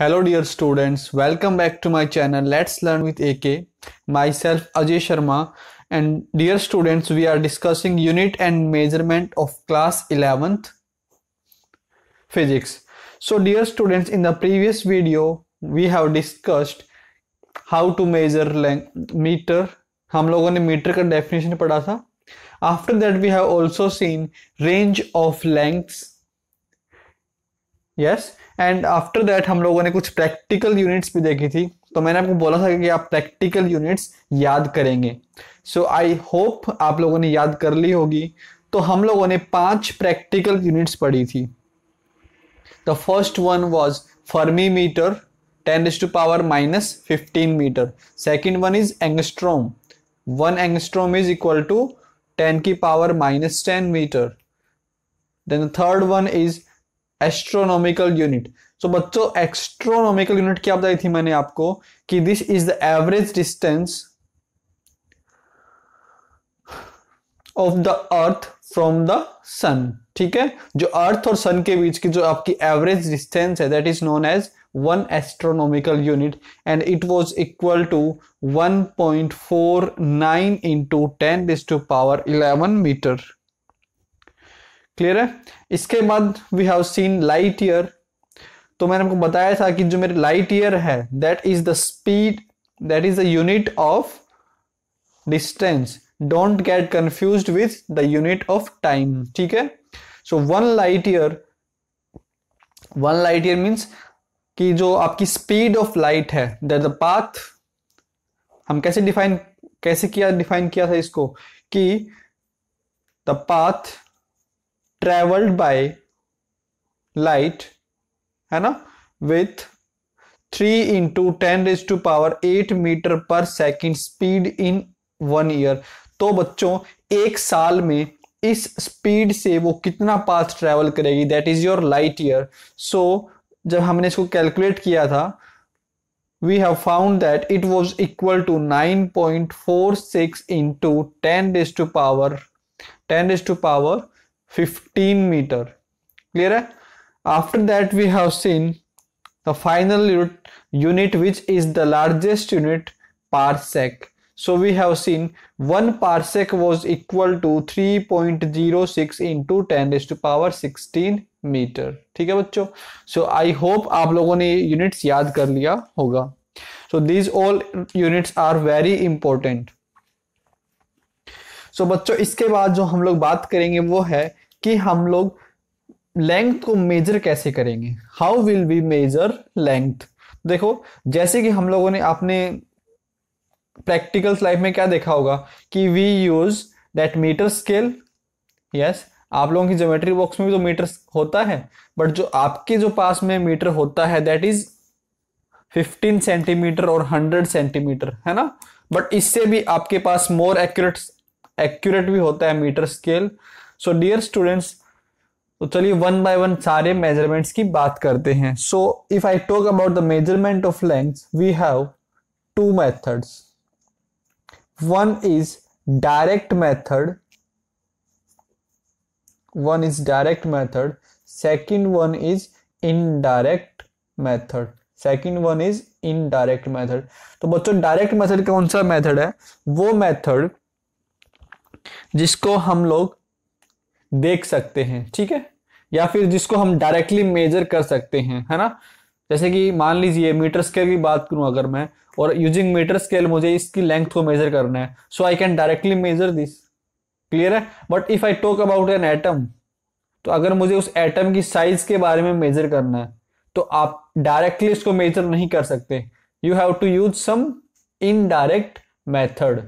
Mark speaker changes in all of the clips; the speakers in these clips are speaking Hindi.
Speaker 1: Hello dear students welcome back to my channel let's learn with AK myself Ajay Sharma and dear students we are discussing unit and measurement of class eleventh physics so dear students in the previous video we have discussed how to measure metre हम लोगों ने मीटर का डेफिनेशन पढ़ा था after that we have also seen range of lengths yes and after that हम लोगों ने कुछ प्रैक्टिकल यूनिट्स भी देखी थी तो मैंने आपको बोला था कि आप प्रैक्टिकल यूनिट्स याद करेंगे सो आई होप आप लोगों ने याद कर ली होगी तो हम लोगों ने पांच प्रैक्टिकल यूनिट्स पढ़ी थी the first one was fermi metre ten is to power minus fifteen metre second one is angstrom one angstrom is equal to ten की power minus ten metre then third one is astronomical unit so बच्चों एस्ट्रोनॉमिकल यूनिट क्या बताई थी मैंने आपको कि this is the average distance of the earth from the sun ठीक है जो अर्थ और सन के बीच की जो आपकी एवरेज डिस्टेंस है that is known as one astronomical unit and it was equal to one point four nine into ten this to power eleven metre clear है इसके बाद we have seen light year तो मैंने आपको बताया था कि जो मेरे लाइट ईयर है that is the speed that is the unit of distance don't get confuse with the unit of time ठीक है so one light year one light year means कि जो आपकी स्पीड ऑफ लाइट है दैट द पाथ हम कैसे डिफाइन कैसे किया डिफाइन किया था इसको कि the path travelled by light है ना with three into ten raise to power eight metre per second speed in one year तो बच्चों एक साल में इस स्पीड से वो कितना पाथ ट्रेवल करेगी that is your light year so जब हमने इसको कैलकुलेट किया था we have found that it was equal to nine point four six into ten raise to power ten raise to power 15 meter clear after that we have seen the final unit which is the largest unit parsec so we have seen 1 parsec was equal to 3.06 into 10 raised to power 16 meter ठीक है बच्चों so I hope आप लोगों ने units यूनिट्स याद कर लिया होगा so these all units are very important so बच्चों इसके बाद जो हम लोग बात करेंगे वो है कि हम लोग लेंथ को मेजर कैसे करेंगे how will we measure length देखो जैसे कि हम लोगों ने अपने प्रैक्टिकल्स लाइफ में क्या देखा होगा कि we use that metre scale yes आप लोगों की ज्योमेट्री बॉक्स में भी तो मीटर होता है बट जो आपके जो पास में मीटर होता है दैट इज 15 सेंटीमीटर और 100 सेंटीमीटर है ना बट इससे भी आपके पास मोर एक्यूरेट एक्यूरेट भी होता है metre scale so dear students तो चलिए वन बाय वन सारे मेजरमेंट्स की बात करते हैं so if I talk about the measurement of length we have two methods one is direct method one is direct method second one is indirect method second one is indirect method तो बच्चों डायरेक्ट मेथड कौन सा मेथड है वो मेथड जिसको हम लोग देख सकते हैं ठीक है या फिर जिसको हम डायरेक्टली मेजर कर सकते हैं है ना जैसे कि मान लीजिए मीटर स्केल की बात करूं अगर मैं और यूजिंग मीटर स्केल मुझे इसकी लेंथ को मेजर करना है so I can directly measure this clear है but if I talk about an atom तो अगर मुझे उस एटम की साइज के बारे में मेजर करना है तो आप डायरेक्टली इसको मेजर नहीं कर सकते you have to use some indirect method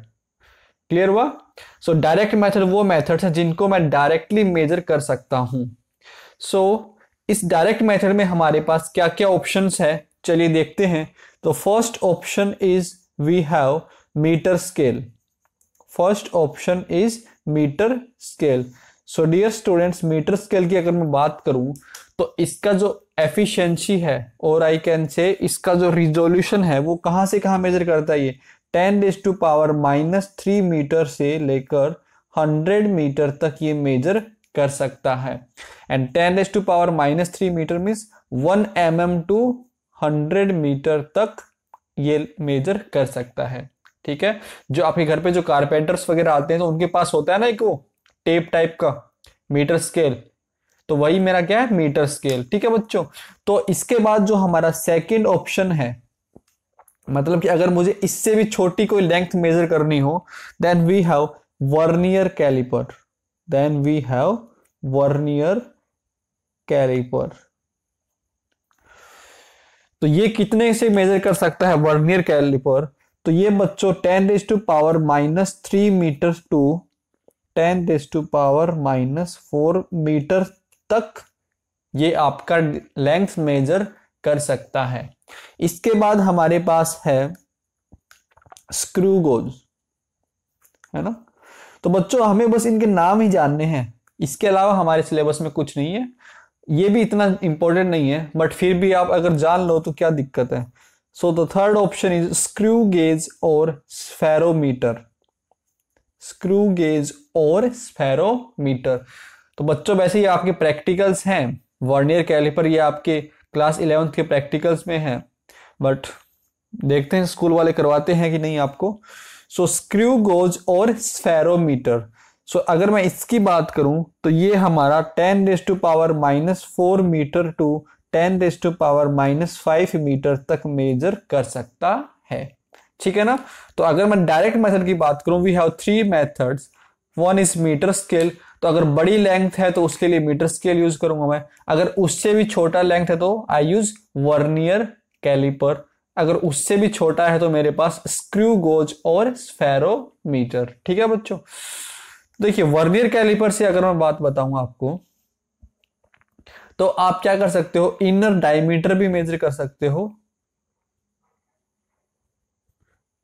Speaker 1: clear हुआ सो डायरेक्ट मेथड वो मेथड्स हैं जिनको मैं डायरेक्टली मेजर कर सकता हूँ सो so, इस डायरेक्ट मेथड में हमारे पास क्या क्या ऑप्शन है चलिए देखते हैं तो first option is we have metre scale first option is metre scale so dear students metre scale की अगर मैं बात करूं तो इसका जो एफिशिएंसी है और आई कैन से इसका जो रिजोल्यूशन है वो कहाँ से कहाँ मेजर करता है ये ten raise to power minus three metre से लेकर हंड्रेड मीटर तक ये मेजर कर सकता है and ten raise to power minus three metre means one M M to hundred metre तक ये मेजर कर सकता है ठीक है जो आपके घर पे जो कारपेंटर्स वगैरह आते हैं तो उनके पास होता है ना एक वो टेप टाइप का मीटर स्केल तो वही मेरा क्या है मीटर स्केल ठीक है बच्चों तो इसके बाद जो हमारा सेकेंड ऑप्शन है मतलब कि अगर मुझे इससे भी छोटी कोई लेंथ मेजर करनी हो then we have vernier calliper then we have vernier calliper तो ये कितने से मेजर कर सकता है वर्नियर कैलिपर तो ये बच्चों ten raise to power minus three metre to ten raise to power minus four metre तक ये आपका लेंथ मेजर कर सकता है इसके बाद हमारे पास है स्क्रू गोज है ना तो बच्चों हमें बस इनके नाम ही जानने हैं इसके अलावा हमारे सिलेबस में कुछ नहीं है ये भी इतना इंपॉर्टेंट नहीं है बट फिर भी आप अगर जान लो तो क्या दिक्कत है so the third option is screw gauge और स्फेरोमीटर स्क्रू गेज और स्फेरोमीटर तो बच्चों वैसे ही आपके प्रैक्टिकल्स हैं वर्नियर कैलिपर ये आपके क्लास इलेवेंथ के प्रैक्टिकल्स में है बट देखते हैं स्कूल वाले करवाते हैं कि नहीं आपको सो स्क्रू गोज और स्फेरोमीटर सो अगर मैं इसकी बात करूं तो ये हमारा ten raise to power minus four metre to ten raise to power minus five metre तक मेजर कर सकता है ठीक है ना तो अगर मैं डायरेक्ट मेथड की बात करूं we have three methods one is metre scale तो अगर बड़ी लेंथ है तो उसके लिए मीटर स्केल यूज करूंगा मैं अगर उससे भी छोटा लेंथ है तो आई यूज वर्नियर कैलिपर अगर उससे भी छोटा है तो मेरे पास स्क्रू गोज और स्फेरोमीटर ठीक है बच्चों देखिए वर्नियर कैलिपर से अगर मैं बात बताऊं आपको तो आप क्या कर सकते हो इनर डायमीटर भी मेजर कर सकते हो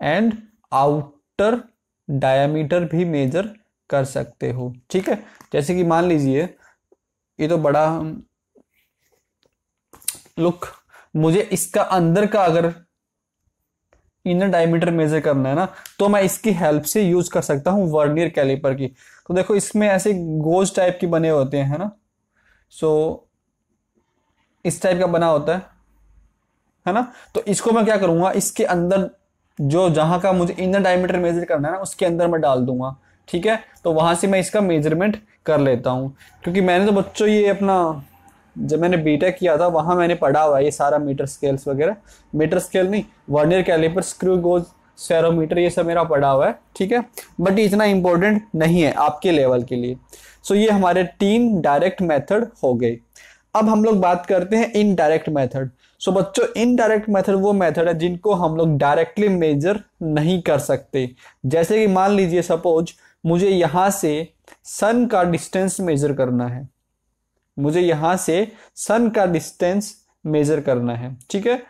Speaker 1: एंड आउटर डायमीटर भी मेजर कर सकते हो ठीक है जैसे कि मान लीजिए ये तो बड़ा लुक मुझे इसका अंदर का अगर इनर डायमीटर मेजर करना है ना तो मैं इसकी हेल्प से यूज कर सकता हूँ वर्नियर कैलिपर की तो देखो इसमें ऐसे गोज टाइप के बने होते हैं ना सो so, इस टाइप का बना होता है है ना तो इसको मैं क्या करूंगा इसके अंदर जो जहां का मुझे इनर डायमीटर मेजर करना है ना उसके अंदर मैं डाल दूंगा ठीक है तो वहाँ से मैं इसका मेजरमेंट कर लेता हूँ क्योंकि मैंने तो बच्चों ये अपना जब मैंने बीटेक किया था वहाँ मैंने पढ़ा हुआ है ये सारा मीटर स्केल्स वगैरह मीटर स्केल नहीं vernier calliper screw gauge spherometer ये सब मेरा पढ़ा हुआ है ठीक है बट इतना इम्पोर्टेंट नहीं है आपके लेवल के लिए सो so, ये हमारे तीन डायरेक्ट मेथड हो गए अब हम लोग बात करते हैं इनडायरेक्ट मेथड सो बच्चों इनडायरेक्ट मेथड वो मेथड है जिनको हम लोग डायरेक्टली मेजर नहीं कर सकते जैसे कि मान लीजिए सपोज मुझे यहां से सन का डिस्टेंस मेजर करना है मुझे यहां से सन का डिस्टेंस मेजर करना है ठीक है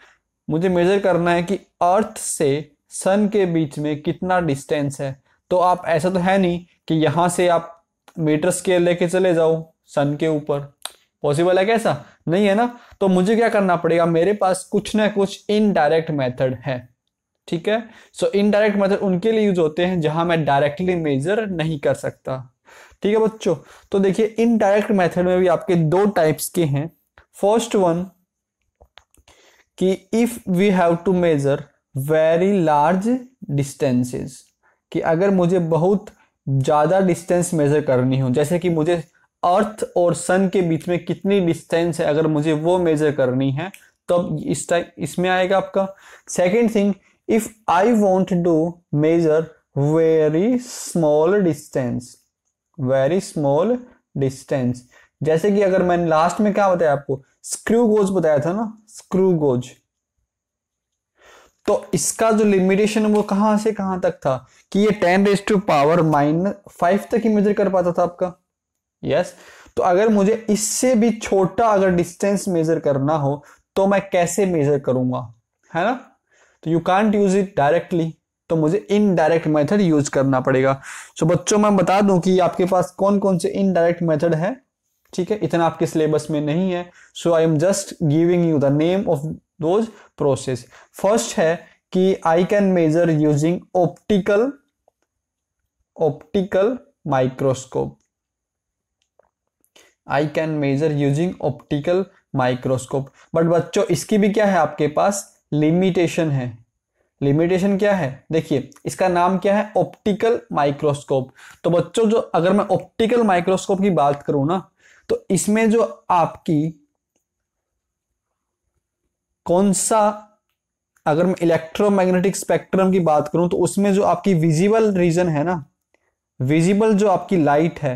Speaker 1: मुझे मेजर करना है कि अर्थ से सन के बीच में कितना डिस्टेंस है तो आप ऐसा तो है नहीं कि यहां से आप मीटर स्केल लेके चले जाओ सन के ऊपर पॉसिबल है कैसा नहीं है ना तो मुझे क्या करना पड़ेगा मेरे पास कुछ ना कुछ इनडायरेक्ट मेथड है ठीक है सो इनडायरेक्ट मेथड उनके लिए यूज होते हैं जहां मैं डायरेक्टली मेजर नहीं कर सकता ठीक है बच्चों तो देखिए इनडायरेक्ट मेथड में भी आपके दो टाइप्स के हैं फर्स्ट वन कि if we have to measure very large distances कि अगर मुझे बहुत ज़्यादा डिस्टेंस मेजर करनी हो जैसे कि मुझे अर्थ और सन के बीच में कितनी डिस्टेंस है अगर मुझे वो मेजर करनी है तो इस टाइप इसमें आएगा आपका second thing if I want to measure very small distance very small distance जैसे कि अगर मैंने लास्ट में क्या बताया आपको स्क्रू गोज बताया था ना स्क्रू गोज तो इसका जो लिमिटेशन वो कहां से कहां तक था कि ये ten raise to power minus five तक ही मेजर कर पाता था आपका यस yes? तो अगर मुझे इससे भी छोटा अगर डिस्टेंस मेजर करना हो तो मैं कैसे मेजर करूंगा है ना तो you can't use it directly तो मुझे इनडायरेक्ट मेथड यूज करना पड़ेगा सो so, बच्चों मैं बता दूं कि आपके पास कौन कौन से इनडायरेक्ट मेथड है ठीक है इतना आपके सिलेबस में नहीं है so I am just giving you the name of those process first है कि I can measure using optical optical microscope I can measure using optical microscope but बच्चों इसकी भी क्या है आपके पास लिमिटेशन है लिमिटेशन क्या है देखिए इसका नाम क्या है ऑप्टिकल माइक्रोस्कोप तो बच्चों जो अगर मैं ऑप्टिकल माइक्रोस्कोप की बात करूं ना तो इसमें जो आपकी कौन सा अगर मैं इलेक्ट्रोमैग्नेटिक स्पेक्ट्रम की बात करूं तो उसमें जो आपकी विजिबल रीजन है ना विजिबल जो आपकी लाइट है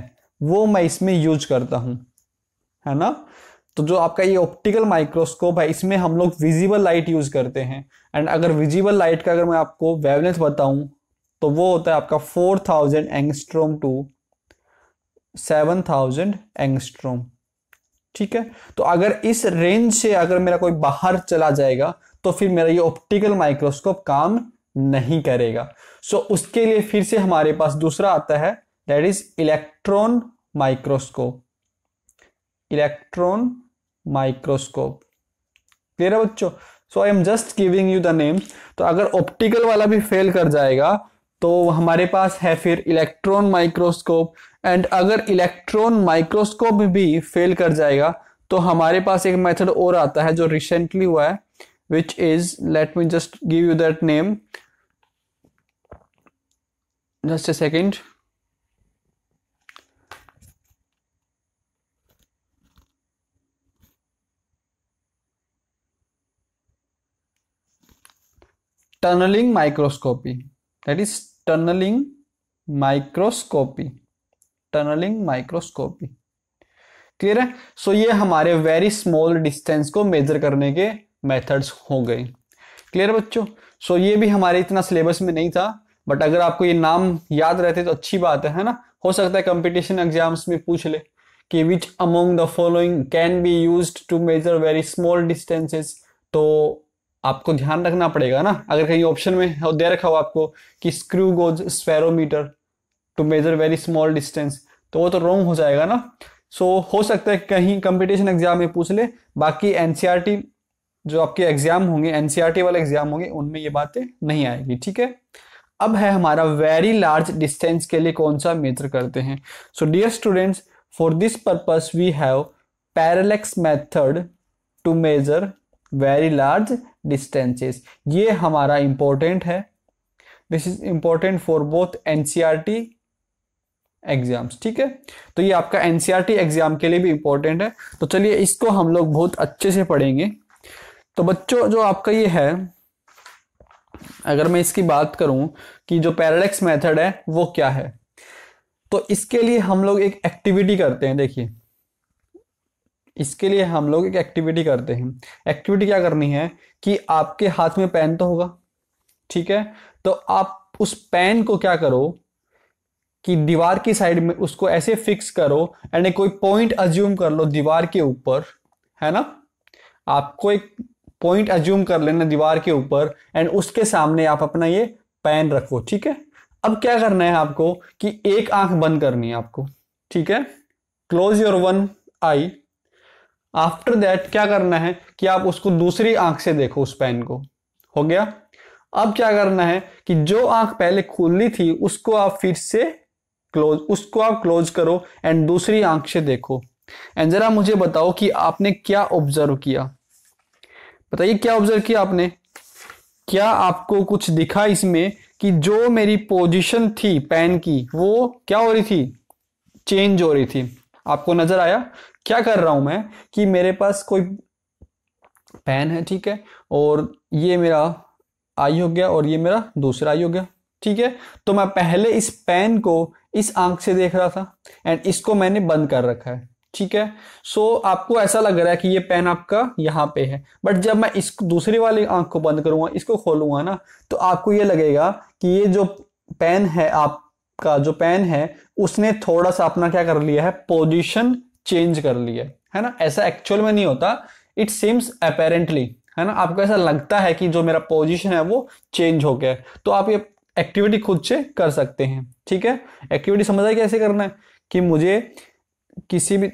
Speaker 1: वो मैं इसमें यूज करता हूं है ना तो जो आपका ये ऑप्टिकल माइक्रोस्कोप है इसमें हम लोग विजिबल लाइट यूज करते हैं एंड अगर विजिबल लाइट का अगर मैं आपको वेवलेंथ बताऊं तो वो होता है आपका four thousand angstrom to seven thousand angstrom ठीक है तो अगर इस रेंज से अगर मेरा कोई बाहर चला जाएगा तो फिर मेरा ये ऑप्टिकल माइक्रोस्कोप काम नहीं करेगा सो so, उसके लिए फिर से हमारे पास दूसरा आता है that is electron microscope electron microscope clear है बच्चों so I am just giving you the name तो अगर ऑप्टिकल वाला भी फेल कर जाएगा तो हमारे पास है फिर इलेक्ट्रॉन माइक्रोस्कोप एंड अगर इलेक्ट्रॉन माइक्रोस्कोप भी फेल कर जाएगा तो हमारे पास एक मेथड और आता है जो रिसेंटली हुआ है which is let me just give you that name just a second tunnelling microscopy that is tunnelling microscopy tunnelling microscopy clear है सो so, ये हमारे वेरी स्मॉल डिस्टेंस को मेजर करने के मेथड्स हो गए क्लियर बच्चों सो so, ये भी हमारे इतना सिलेबस में नहीं था बट अगर आपको ये नाम याद रहते तो अच्छी बात है है ना हो सकता है कंपटीशन एग्जाम्स में पूछ ले कि which among the following can be use to measure very small distances तो आपको ध्यान रखना पड़ेगा ना अगर कहीं ऑप्शन में दे रखा हो आपको कि screw gauge spherometer to measure very small distance तो वो तो रॉन्ग हो जाएगा ना सो so, हो सकता है कहीं कंपटीशन एग्जाम में पूछ ले बाकी एनसीईआरटी e जो आपके एग्जाम होंगे एनसीईआरटी e वाले एग्जाम होंगे उनमें ये बातें नहीं आएगी ठीक है अब है हमारा वेरी लार्ज डिस्टेंस के लिए कौन सा मेजर करते हैं so dear students for this purpose we have parallax method to measure very large distances ये हमारा इम्पोर्टेंट है this is important for both an exams ठीक है तो ये आपका एन एग्जाम e के लिए भी इम्पोर्टेंट है तो चलिए इसको हम लोग बहुत अच्छे से पढ़ेंगे तो बच्चों जो आपका ये है अगर मैं इसकी बात करूं कि जो पैराडेक्स मेथड है वो क्या है तो इसके लिए हम लोग एक एक्टिविटी करते हैं देखिए इसके लिए हम लोग एक एक्टिविटी करते हैं एक्टिविटी क्या करनी है कि आपके हाथ में पेन तो होगा ठीक है तो आप उस पेन को क्या करो कि दीवार की साइड में उसको ऐसे फिक्स करो एंड कोई पॉइंट अज्यूम कर लो दीवार के ऊपर है ना आपको एक पॉइंट अज्यूम कर लेना दीवार के ऊपर एंड उसके सामने आप अपना ये पेन रखो ठीक है अब क्या करना है आपको कि एक आंख बंद करनी है आपको ठीक है close your one eye after that क्या करना है कि आप उसको दूसरी आंख से देखो उस पेन को हो गया अब क्या करना है कि जो आंख पहले खुली थी उसको आप फिर से क्लोज उसको आप क्लोज करो एंड दूसरी आंख से देखो एंड जरा मुझे बताओ कि आपने क्या ऑब्जर्व किया बताइए क्या ऑब्जर्व किया आपने क्या आपको कुछ दिखा इसमें कि जो मेरी पोजीशन थी पेन की वो क्या हो रही थी चेंज हो रही थी आपको नजर आया क्या कर रहा हूं मैं कि मेरे पास कोई पेन है ठीक है और ये मेरा आई हो गया और ये मेरा दूसरा आई हो गया ठीक है तो मैं पहले इस पेन को इस आंख से देख रहा था एंड इसको मैंने बंद कर रखा है ठीक है सो so, आपको ऐसा लग रहा है कि ये पेन आपका यहाँ पे है बट जब मैं इस दूसरी वाली आंख को बंद करूंगा इसको खोलूंगा ना तो आपको ये लगेगा कि ये जो पेन है आप का जो पेन है उसने थोड़ा सा अपना क्या कर लिया है पोजिशन चेंज कर लिया है ना ऐसा एक्चुअल में नहीं होता इट सीम्स अपेरेंटली है ना आपको ऐसा लगता है कि जो मेरा पोजिशन है वो चेंज हो गया तो आप ये एक्टिविटी खुद से कर सकते हैं ठीक है एक्टिविटी समझ आए कैसे करना है कि मुझे किसी भी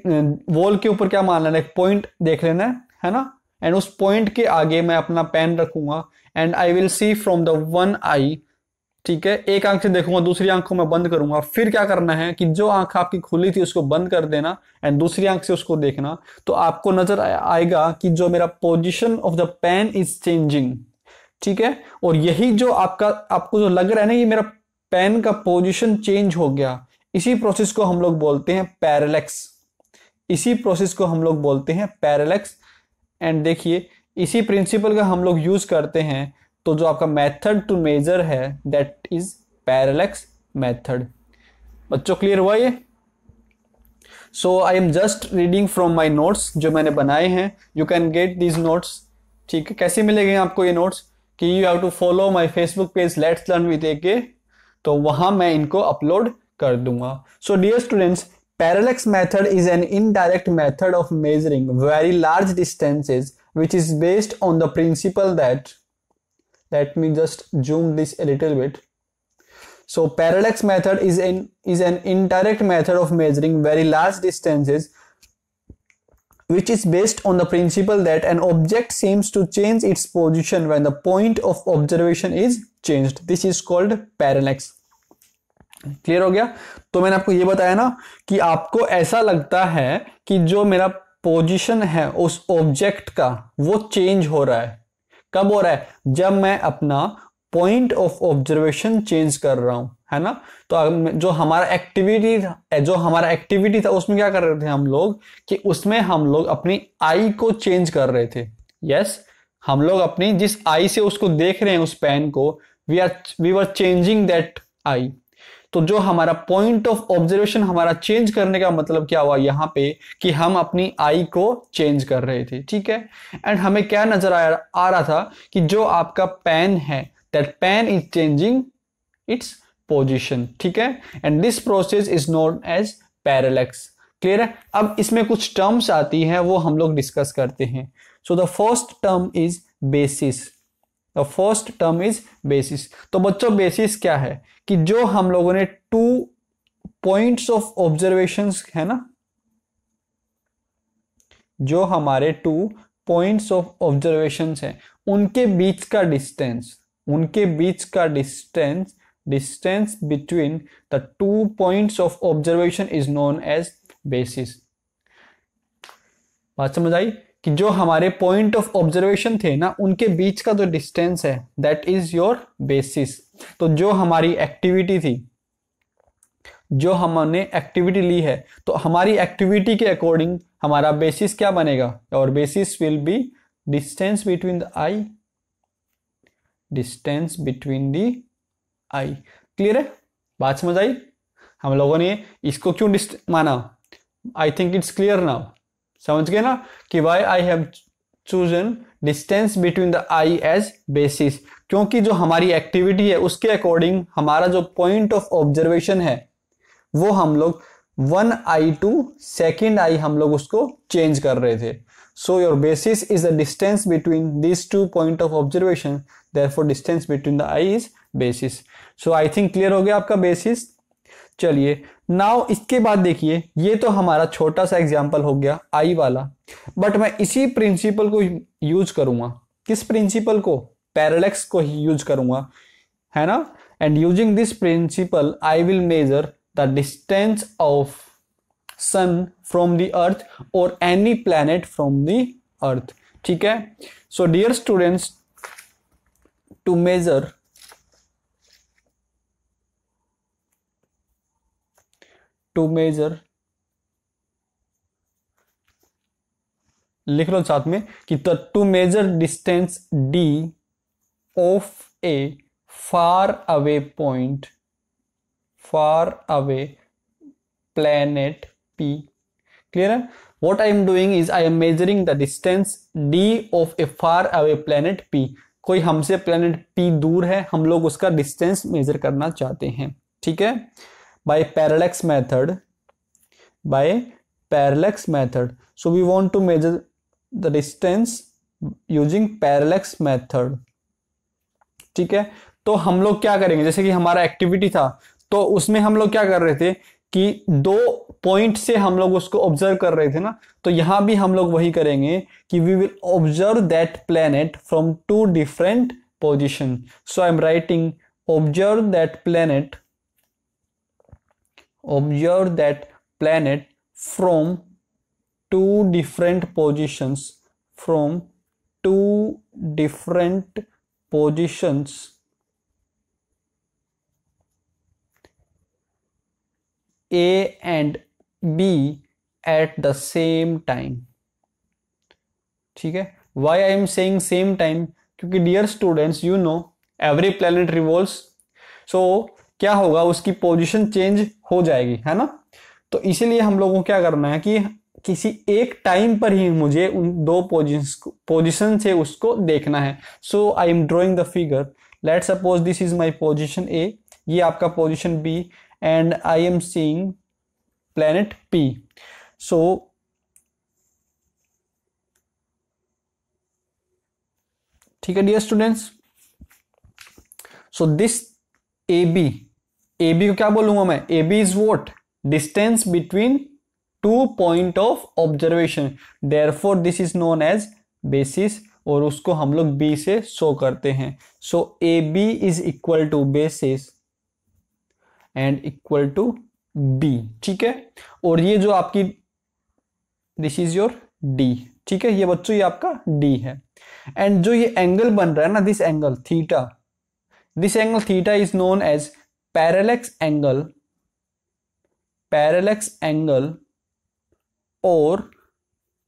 Speaker 1: वॉल के ऊपर क्या मान लेना एक पॉइंट देख लेना है है ना एंड उस पॉइंट के आगे मैं अपना पेन रखूंगा and I will see from the one eye ठीक है एक आंख से देखूंगा दूसरी आंख को मैं बंद करूंगा फिर क्या करना है कि जो आंख आपकी खुली थी उसको बंद कर देना एंड दूसरी आंख से उसको देखना तो आपको नजर आएगा कि जो मेरा position of the pen is changing ठीक है और यही जो आपका आपको जो लग रहा है ना ये मेरा पेन का पोजिशन चेंज हो गया इसी प्रोसेस को हम लोग बोलते हैं पैरलेक्स इसी प्रोसेस को हम लोग बोलते हैं पैरलेक्स एंड देखिए इसी प्रिंसिपल का हम लोग यूज करते हैं तो जो आपका मेथड टू मेजर है दैट इज पैरलैक्स मेथड बच्चों क्लियर हुआ ये so I am just reading from my notes जो मैंने बनाए हैं you can get these notes ठीक है कैसे मिलेंगे आपको ये नोट्स कि you have to follow my Facebook page let's learn with A K तो वहां मैं इनको अपलोड कर दूंगा so dear students parallax method is an indirect method of measuring very large distances which is based on the principle that let me just zoom this a little bit so parallax method is an is an indirect method of measuring very large distances which is based on the principle that an object seems to change its position when the point of observation is changed this is called parallax clear हो गया तो मैंने आपको ये बताया ना कि आपको ऐसा लगता है कि जो मेरा पोजीशन है उस ऑब्जेक्ट का वो चेंज हो रहा है कब हो रहा है जब मैं अपना पॉइंट ऑफ ऑब्जर्वेशन चेंज कर रहा हूं है ना तो जो हमारा एक्टिविटी जो हमारा एक्टिविटी था उसमें क्या कर रहे थे हम लोग कि उसमें हम लोग अपनी आई को चेंज कर रहे थे यस yes, हम लोग अपनी जिस आई से उसको देख रहे हैं उस पेन को we are we were changing that eye तो जो हमारा पॉइंट ऑफ ऑब्जर्वेशन हमारा चेंज करने का मतलब क्या हुआ यहाँ पे कि हम अपनी आई को चेंज कर रहे थे ठीक है एंड हमें क्या नजर आ, आ रहा था कि जो आपका पैन है that pen is changing its position ठीक है and this process is known as parallax clear है अब इसमें कुछ टर्म्स आती हैं वो हम लोग डिस्कस करते हैं so the first term is basis first term is basis तो बच्चों बेसिस क्या है कि जो हम लोगों ने टू पॉइंट्स ऑफ ऑब्जर्वेशन है ना जो हमारे टू पॉइंट्स ऑफ ऑब्जर्वेशन हैं उनके बीच का डिस्टेंस उनके बीच का distance distance between the two points of observation is known as basis बात समझ आई कि जो हमारे पॉइंट ऑफ ऑब्जर्वेशन थे ना उनके बीच का जो तो डिस्टेंस है दैट इज योर बेसिस तो जो हमारी एक्टिविटी थी जो हमने एक्टिविटी ली है तो हमारी एक्टिविटी के अकॉर्डिंग हमारा बेसिस क्या बनेगा और basis will be distance between the eye distance between the eye clear है बात समझ आई हम लोगों ने इसको क्यों माना I think it's clear now समझ गए ना कि why I have chosen distance between the eye as basis क्योंकि जो हमारी एक्टिविटी है उसके अकॉर्डिंग हमारा जो पॉइंट ऑफ ऑब्जर्वेशन है वो हम लोग one eye two second eye हम लोग उसको चेंज कर रहे थे so your basis is the distance between this two point of observation therefore distance between the eye is basis so I think clear हो गया आपका बेसिस चलिए नाउ इसके बाद देखिए ये तो हमारा छोटा सा एग्जाम्पल हो गया आई वाला बट मैं इसी प्रिंसिपल को यूज करूंगा किस प्रिंसिपल को पैरलेक्स को ही यूज करूंगा है ना and using this principle I will measure the distance of sun from the earth और any planet from the earth ठीक है so dear students to measure to measure लिख लो साथ में कि the to measure distance D of a far away point far away planet P clear है what I am doing is I am measuring the distance D of a far away planet P कोई हमसे प्लेनेट पी दूर है हम लोग उसका डिस्टेंस मेजर करना चाहते हैं ठीक है by parallax method by parallax method so we want to measure the distance using parallax method ठीक है तो हम लोग क्या करेंगे जैसे कि हमारा एक्टिविटी था तो उसमें हम लोग क्या कर रहे थे कि दो पॉइंट से हम लोग उसको ऑब्जर्व कर रहे थे ना तो यहां भी हम लोग वही करेंगे कि we will observe that planet from two different position so I am writing observe that planet observe that planet from two different positions from two different positions A and B at the same time ठीक है why I am saying same time क्योंकि dear students you know every planet revolves so क्या होगा उसकी पोजीशन चेंज हो जाएगी है ना तो इसीलिए हम लोगों को क्या करना है कि किसी एक टाइम पर ही मुझे उन दो पोजिशन पोजिशन से उसको देखना है so I am drawing the figure let suppose this is my position A ये आपका position B and I am seeing planet P so ठीक है dear students so this A B A B को क्या बोलूंगा मैं A B is what distance between two point of observation for this is known as basis और उसको हम लोग बी से शो करते हैं so A B is equal to basis and equal to B ठीक है और ये जो आपकी दिस इज योर डी ठीक है ये बच्चों ये आपका डी है एंड जो ये एंगल बन रहा है ना this angle theta this angle theta is known as parallax angle parallax angle और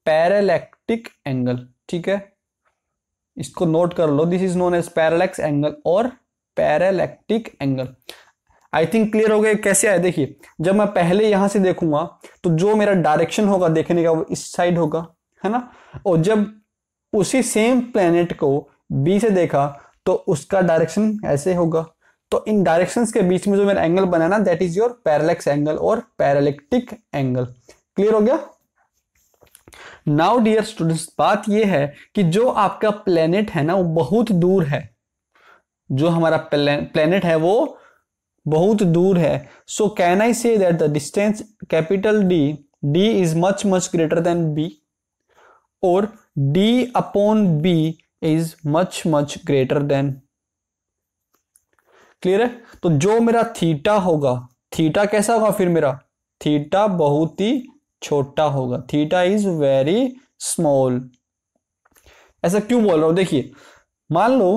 Speaker 1: पैरेलेक्टिक एंगल ठीक है इसको नोट कर लो this is known as parallax angle और parallactic angle I think clear हो गया कैसे आए देखिए जब मैं पहले यहां से देखूंगा तो जो मेरा डायरेक्शन होगा देखने का वो इस साइड होगा है ना और जब उसी सेम प्लेनेट को बी से देखा तो उसका डायरेक्शन ऐसे होगा तो इन डायरेक्शन के बीच में जो मेरा एंगल बना ना that is your parallax angle और पैरालेक्टिक एंगल क्लियर हो गया नाउ डियर स्टूडेंट्स बात यह है कि जो आपका प्लेनेट है ना वो बहुत दूर है जो हमारा प्लेनेट है वो बहुत दूर है सो can I say that the distance capital D D is much much greater than B और D upon B is much much greater than clear है तो जो मेरा थीटा होगा थीटा कैसा होगा फिर मेरा थीटा बहुत ही छोटा होगा थीटा इज वेरी स्मॉल ऐसा क्यों बोल रहा हूं देखिए मान लो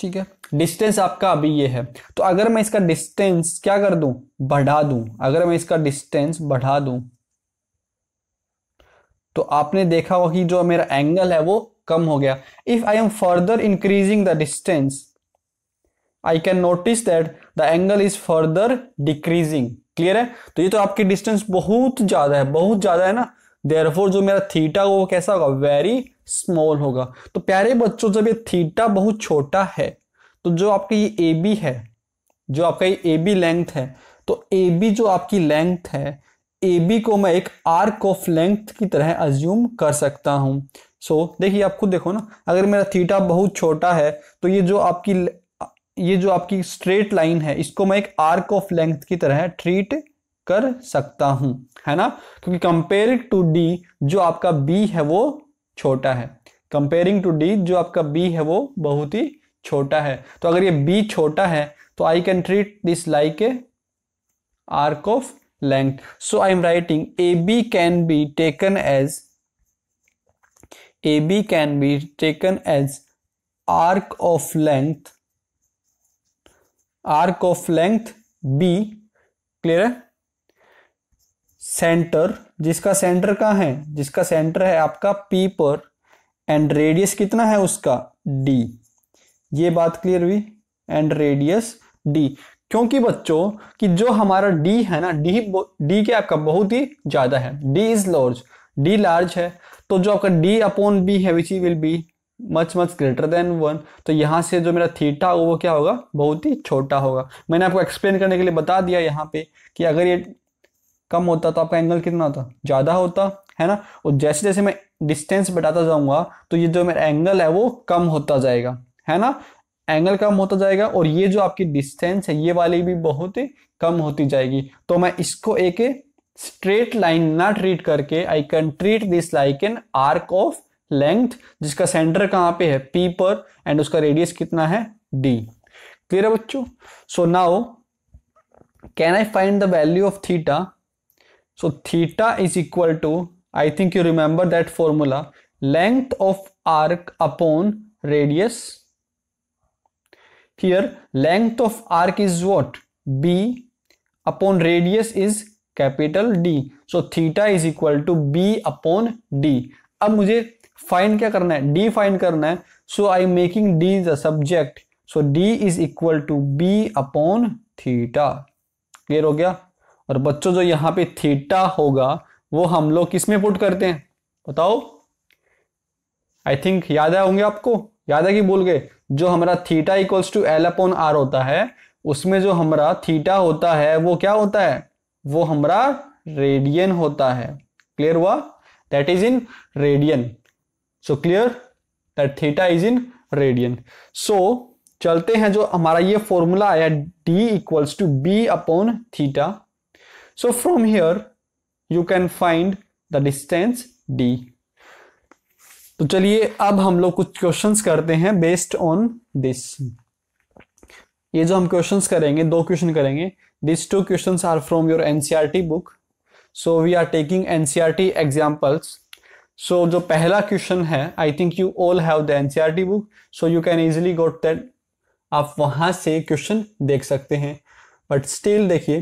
Speaker 1: ठीक है डिस्टेंस आपका अभी ये है तो अगर मैं इसका डिस्टेंस क्या कर दूं बढ़ा दूं अगर मैं इसका डिस्टेंस बढ़ा दूं तो आपने देखा होगा कि जो मेरा एंगल है वो कम हो गया if I am further increasing the distance I can notice that the angle is further decreasing clear है तो ये तो आपकी डिस्टेंस बहुत ज्यादा है बहुत ज्यादा है ना देयरफॉर जो मेरा थीटा वो कैसा होगा वेरी स्मॉल होगा तो प्यारे बच्चों जब ये थीटा बहुत छोटा है तो जो आपका ये ए बी है जो आपका ये ए बी लेंथ है तो ए बी जो आपकी लेंथ है ए बी को मैं एक आर्क ऑफ लेंथ की तरह अज्यूम कर सकता हूँ सो so, देखिए आप खुद देखो ना अगर मेरा थीटा बहुत छोटा है तो ये जो आपकी ये जो आपकी स्ट्रेट लाइन है इसको मैं एक आर्क ऑफ लेंथ की तरह ट्रीट कर सकता हूँ है ना क्योंकि कंपेयर टू डी जो आपका बी है वो छोटा है कंपेयरिंग टू डी जो आपका बी है वो बहुत ही छोटा है तो अगर ये बी छोटा है तो I can treat this like a arc of length so i am writing ab can be taken as ab can be taken as arc of length arc of length b clear center जिसका center कहाँ है जिसका center है आपका P पर and radius कितना है उसका D ये बात clear हुई and radius D क्योंकि बच्चों कि जो हमारा डी है ना डी डी के आपका बहुत ही ज़्यादा है D is large D large है तो जो आपका डी अपॉन बी है which will be much much greater than one तो यहाँ से जो मेरा थीटा होगा वो क्या होगा बहुत ही छोटा होगा मैंने आपको एक्सप्लेन करने के लिए बता दिया यहाँ पे कि अगर ये कम होता तो आपका एंगल कितना होता ज़्यादा होता है ना और जैसे जैसे मैं डिस्टेंस बढ़ाता जाऊँगा तो ये जो मेरा एंगल है वो कम होता जाएगा है ना एंगल कम होता जाएगा और ये जो आपकी डिस्टेंस है ये वाली भी बहुत ही कम होती जाएगी तो मैं इसको एक स्ट्रेट लाइन ना ट्रीट करके I can treat this like an arc of length जिसका सेंटर कहाँ पे है पी पर एंड उसका रेडियस कितना है डी क्लियर है बच्चों so now can I find the value of theta so theta is equal to I think you remember that formula length of arc upon radius here length of arc is what b upon radius is capital D so theta is equal to B upon D अब मुझे फाइंड क्या करना है डी फाइंड करना है so I am making D the subject so D is equal to B upon theta clear हो गया और बच्चों जो यहाँ पे थीटा होगा वो हम लोग किस में पुट करते हैं बताओ आई थिंक याद आए होंगे आपको याद है कि भूल गए जो हमारा theta equals to L upon R होता है उसमें जो हमारा थीटा होता है वो क्या होता है वो हमारा रेडियन होता है क्लियर हुआ that is in radian so clear that theta is in radian so चलते हैं जो हमारा ये फॉर्मूला आया D equals to B upon theta so from here you can find the distance D तो चलिए अब हम लोग कुछ क्वेश्चंस करते हैं बेस्ड ऑन दिस ये जो हम क्वेश्चंस करेंगे दो क्वेश्चन करेंगे this two questions are from your NCERT book so we are taking NCERT examples so जो पहला क्वेश्चन है I think you all have the NCERT book so you can easily got that आप वहां से क्वेश्चन देख सकते हैं बट स्टिल देखिए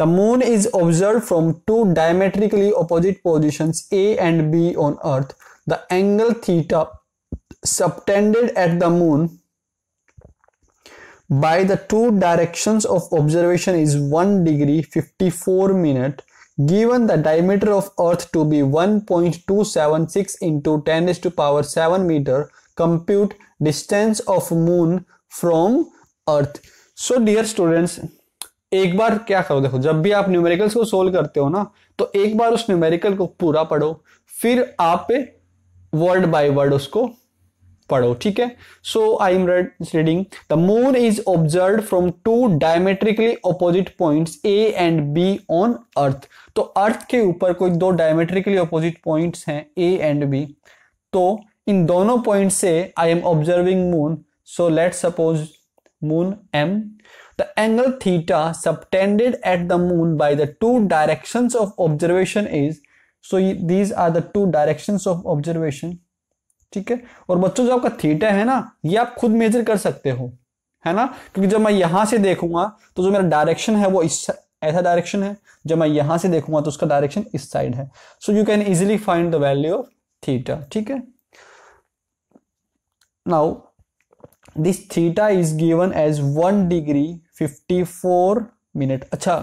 Speaker 1: the moon is observe from two diametrically opposite position A and B on earth the angle theta subtended at the moon by the two directions of observation is 1 degree 54 minute given the diameter of earth to be 1.276 into 10 to power 7 meter compute distance of moon from earth so dear students एक बार क्या करो देखो जब भी आप न्यूमेरिकल्स को सोल्व करते हो ना तो एक बार उस न्यूमेरिकल को पूरा पढ़ो फिर आप वर्ड बाय वर्ड उसको पढ़ो ठीक है so I am reading the moon is observe from two diametrically opposite points A and B on earth तो अर्थ के ऊपर कोई दो डायमेट्रिकली ऑपोजिट पॉइंट्स हैं ए एंड बी तो इन दोनों पॉइंट से I am observing moon so let suppose moon M the angle theta subtended at the moon by the two directions of observation is so these are the two direction of observation ठीक है और बच्चों जो आपका थीटा है ना ये आप खुद मेजर कर सकते हो है ना क्योंकि जब मैं यहां से देखूंगा तो जो मेरा डायरेक्शन है वो इस ऐसा डायरेक्शन है जब मैं यहां से देखूंगा तो उसका डायरेक्शन इस साइड है so you can easily find the value of theta ठीक है now this theta is given as one degree fifty four minute अच्छा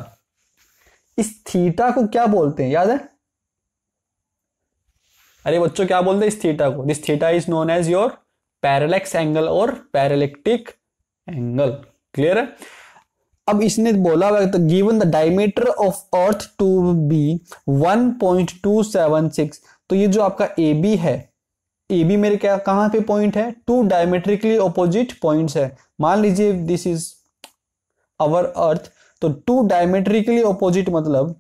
Speaker 1: इस थीटा को क्या बोलते हैं याद है अरे बच्चों क्या बोलते हैं इस थीटा को this theta is known as your parallax angle और पैरेलेक्टिक एंगल क्लियर है अब इसने बोला तो given the diameter of earth to be 1.276 तो ये जो आपका ए बी है ए बी मेरे क्या कहां पे पॉइंट है टू डायमेट्रिकली ऑपोजिट पॉइंट्स है मान लीजिए दिस इज अवर अर्थ तो टू डायमेट्रिकली ऑपोजिट मतलब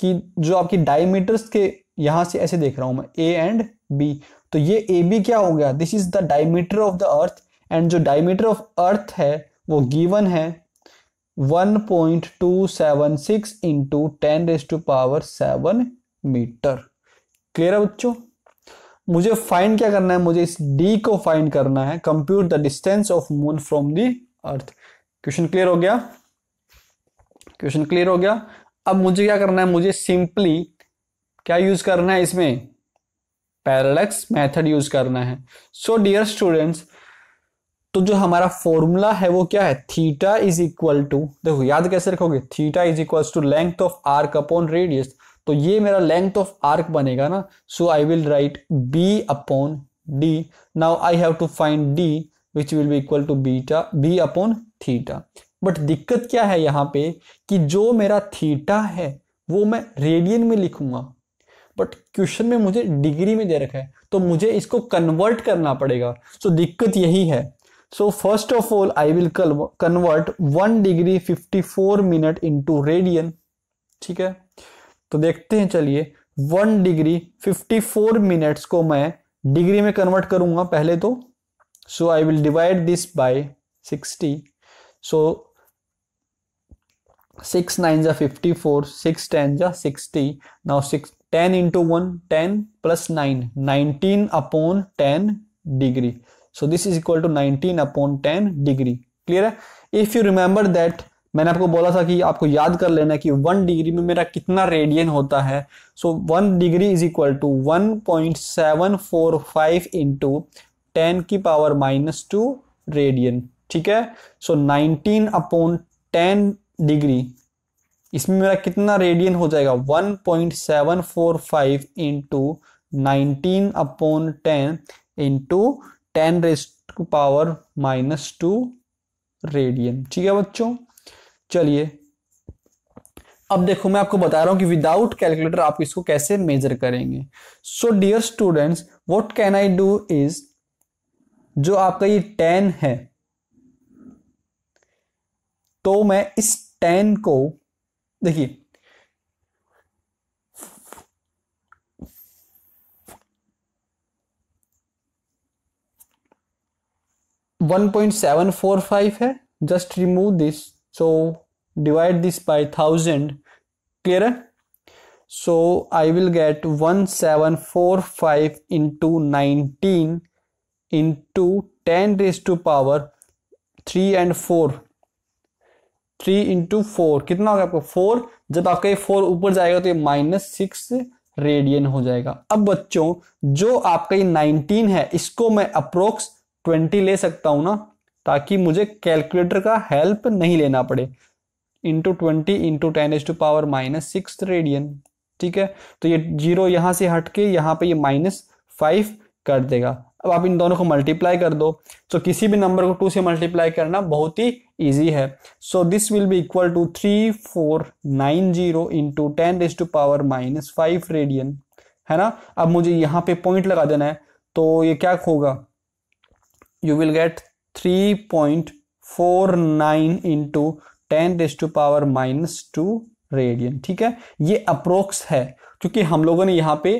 Speaker 1: कि जो आपकी डायमीटर्स के यहां से ऐसे देख रहा हूं मैं ए एंड बी तो ये ए बी क्या हो गया this is the diameter of the earth and जो डायमीटर ऑफ अर्थ है वो गिवन है 1.276 point two seven six into ten raise to power seven metre clear है बच्चों मुझे फाइंड क्या करना है मुझे इस डी को फाइंड करना है compute the distance of moon from the earth question clear हो गया क्वेश्चन क्लियर हो गया अब मुझे क्या करना है मुझे सिंपली क्या यूज करना है इसमें पैरालक्स मेथड यूज करना है सो डियर स्टूडेंट्स तो जो हमारा फॉर्मूला है वो क्या है थीटा इज इक्वल टू देखो याद कैसे रखोगे theta is equal to length of arc upon radius तो ये मेरा लेंथ ऑफ आर्क बनेगा ना so I will write B upon D now I have to find D which will be equal to beta B upon theta but दिक्कत क्या है यहाँ पे कि जो मेरा थीटा है वो मैं रेडियन में लिखूंगा बट क्वेश्चन में मुझे डिग्री में दे रखा है तो मुझे इसको कन्वर्ट करना पड़ेगा सो so, दिक्कत यही है so first of all I will convert one degree fifty four minute into radian ठीक है तो देखते हैं चलिए one degree fifty four minutes को मैं डिग्री में कन्वर्ट करूंगा पहले तो so I will divide this by sixty so 6 9s are 54 6 10s are 60 now 6 10 into 1 10 plus 9 19 upon 10 degree so this is equal to 19 upon 10 degree clear है इफ यू रिमेंबर दैट मैंने आपको बोला था कि आपको याद कर लेना कि वन डिग्री में मेरा कितना रेडियन होता है so one degree is equal to one point seven four five into ten की पावर माइनस टू रेडियन ठीक है so nineteen upon ten degree इसमें मेरा कितना रेडियन हो जाएगा 1.745 point seven four five into nineteen upon ten into ten rest to power minus two radian ठीक है बच्चों चलिए अब देखो मैं आपको बता रहा हूं कि विदाउट कैलकुलेटर आप इसको कैसे मेजर करेंगे so dear students what can I do is जो आपका ये टेन है तो मैं इस टेन को देखिए one point seven four five है just remove this so divide this by thousand clear है so I will get one seven four five into nineteen into ten raise to power three and four three into four कितना होगा आपका फोर जब आपका ये फोर ऊपर जाएगा तो ये माइनस सिक्स रेडियन हो जाएगा अब बच्चों जो आपका ये नाइनटीन है इसको मैं अप्रोक्स ट्वेंटी ले सकता हूं ना ताकि मुझे कैलकुलेटर का हेल्प नहीं लेना पड़े into twenty into ten as to power minus six radian ठीक है तो ये जीरो यहां से हटके यहाँ पे ये माइनस फाइव कर देगा अब आप इन दोनों को मल्टीप्लाई कर दो सो so, किसी भी नंबर को टू से मल्टीप्लाई करना बहुत ही ईजी है so this will be equal to three four nine zero into ten raise to power minus five radian है ना अब मुझे यहाँ पे पॉइंट लगा देना है तो ये क्या होगा you will get three point four nine into ten raise to power minus two radian ठीक है ये अप्रोक्स है क्योंकि हम लोगों ने यहाँ पे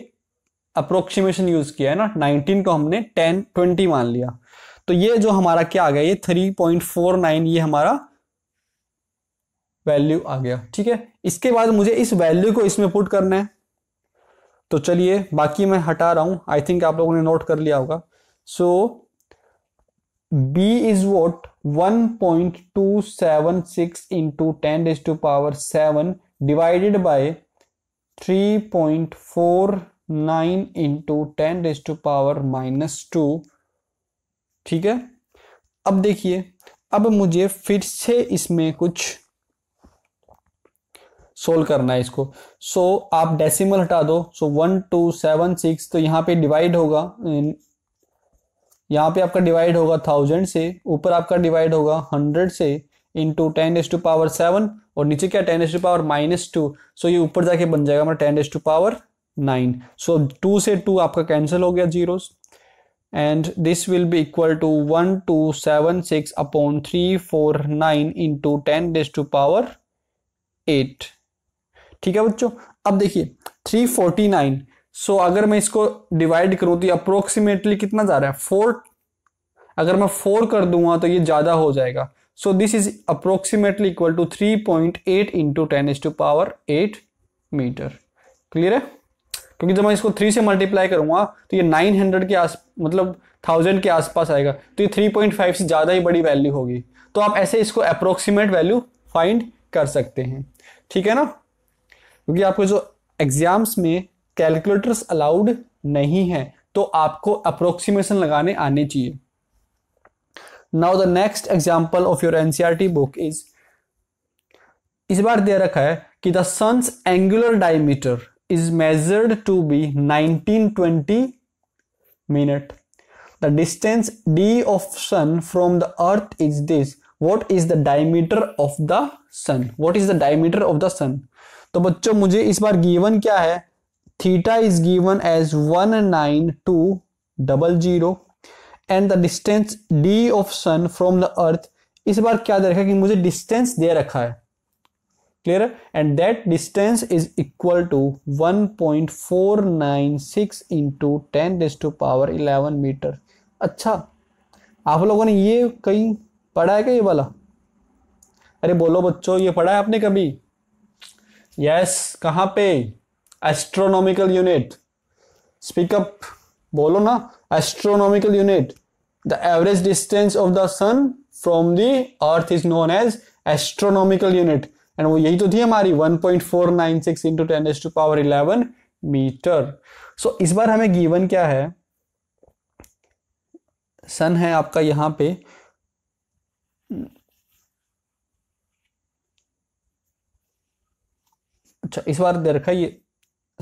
Speaker 1: अप्रोक्सीमेशन यूज किया है ना 19 को हमने 10 20 मान लिया तो ये जो हमारा क्या आ गया ये 3.49 ये हमारा वैल्यू आ गया ठीक है इसके बाद मुझे इस वैल्यू को इसमें पुट करना है तो चलिए बाकी मैं हटा रहा हूं आई थिंक आप लोगों ने नोट कर लिया होगा so B is what 1.276 point two seven six into ten to power seven divided by three point four nine into ten raise to power minus two ठीक है अब देखिए अब मुझे फिर से इसमें कुछ सोल्व करना है इसको सो so, आप डेसिमल हटा दो so one two seven six तो यहां पे डिवाइड होगा यहां पे आपका डिवाइड होगा थाउजेंड से ऊपर आपका डिवाइड होगा हंड्रेड से into ten S to power seven और नीचे क्या ten S to power minus two so ये ऊपर जाके बन जाएगा हमारा ten S to power nine so two से टू आपका कैंसिल हो गया zero and this will be equal to one two seven six upon three four nine into ten raise to power eight ठीक है बच्चों अब देखिए थ्री फोर्टी नाइन सो अगर मैं इसको डिवाइड करूँ तो अप्रोक्सीमेटली कितना जा रहा है फोर अगर मैं फोर कर दूंगा तो ये ज़्यादा हो जाएगा so this is approximately equal to three point eight into ten is to power eight metre clear है क्योंकि जब मैं इसको थ्री से मल्टीप्लाई करूंगा तो ये नाइन हंड्रेड के आस मतलब थाउजेंड के आसपास आएगा तो ये थ्री पॉइंट फाइव से ज़्यादा ही बड़ी वैल्यू होगी तो आप ऐसे इसको अप्रोक्सीमेट वैल्यू फाइंड कर सकते हैं ठीक है ना क्योंकि आपको जो एग्जाम्स में कैलकुलेटर्स अलाउड नहीं है तो आपको अप्रोक्सीमेशन लगाने आने चाहिए now the next example of your NCR book is इस बार दे रखा है कि the sun's angular diameter is measured to be 1920 minute the distance d of sun from the earth is this what is the diameter of the sun what is the diameter of the sun तो बच्चों मुझे इस बार गिवन क्या है theta is given as one nine two double zero and the distance D of sun from the earth इस बार क्या दे रखा है कि मुझे डिस्टेंस दे रखा है clear and that distance is equal to one point four nine six into ten to power eleven metre अच्छा आप लोगों ने ये कहीं पढ़ा है क्या ये वाला अरे बोलो बच्चों ये पढ़ा है आपने कभी यस कहाँ पे एस्ट्रोनॉमिकल यूनिट स्पीकअप बोलो ना astronomical unit the average distance of the sun from the earth is known as astronomical unit and वो यही तो थी हमारी 1.496 point four nine six into ten S to power eleven metre so इस बार हमें गिवन क्या है सन है आपका यहाँ पे अच्छा इस बार दे रखा ये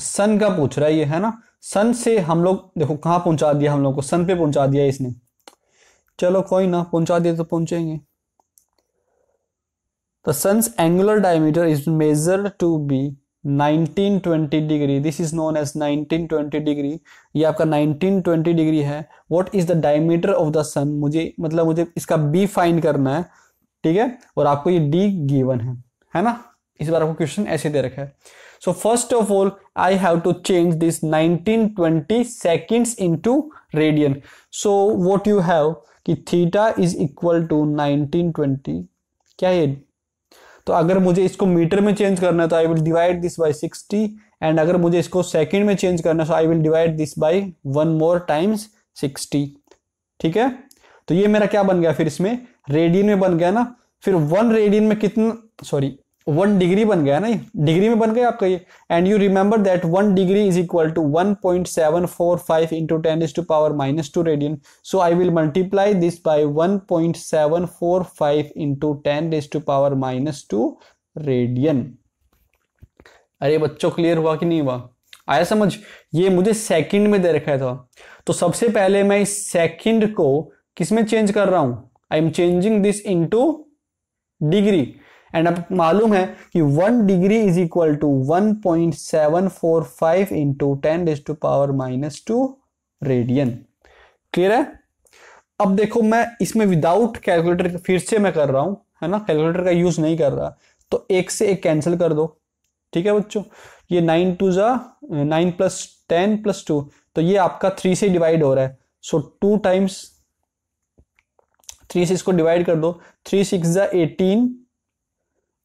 Speaker 1: सन का पूछ रहा है ये है ना सन से हम लोग देखो कहां पहुंचा दिया हम लोग को सन पे पहुंचा दिया इसने चलो कोई ना पहुंचा दिया तो पहुंचेंगे The sun's angular diameter is measured to be 1920 degree this is known as 1920 degree ये आपका 1920 डिग्री है what is the diameter of the sun मुझे मतलब मुझे इसका बी फाइंड करना है ठीक है और आपको ये डी गिवन है है ना इस बार आपको क्वेश्चन ऐसे दे रखा है so first of all I have to change this 1920 seconds into radian so what you have कि थीटा इज इक्वल टू 1920 क्या ये तो अगर मुझे इसको मीटर में चेंज करना है तो I will divide this by sixty and अगर मुझे इसको सेकेंड में चेंज करना है तो I will divide this by one more times sixty ठीक है तो ये मेरा क्या बन गया फिर इसमें रेडियन में बन गया ना फिर वन रेडियन में कितना सॉरी वन डिग्री बन गया ना ये डिग्री में बन गया आपका ये and you remember that one degree is equal to one point seven four five into ten is to power minus two radian so I will multiply this by one point seven four five into ten is to power minus two radian अरे बच्चों क्लियर हुआ कि नहीं हुआ आया समझ ये मुझे सेकंड में दे रखा था तो सबसे पहले मैं इस सेकंड को किस में चेंज कर रहा हूं I am changing this into degree and अब मालूम है कि one degree is equal to one point seven four five into ten is to power minus two radian clear है अब देखो मैं इसमें विदाउट कैलकुलेटर फिर से मैं कर रहा हूं है ना कैलकुलेटर का यूज नहीं कर रहा तो एक से एक कैंसिल कर दो ठीक है बच्चों ये नाइन टू जा nine plus ten plus two तो ये आपका थ्री से डिवाइड हो रहा है सो टू टाइम्स थ्री से इसको डिवाइड कर दो थ्री सिक्स जा एटीन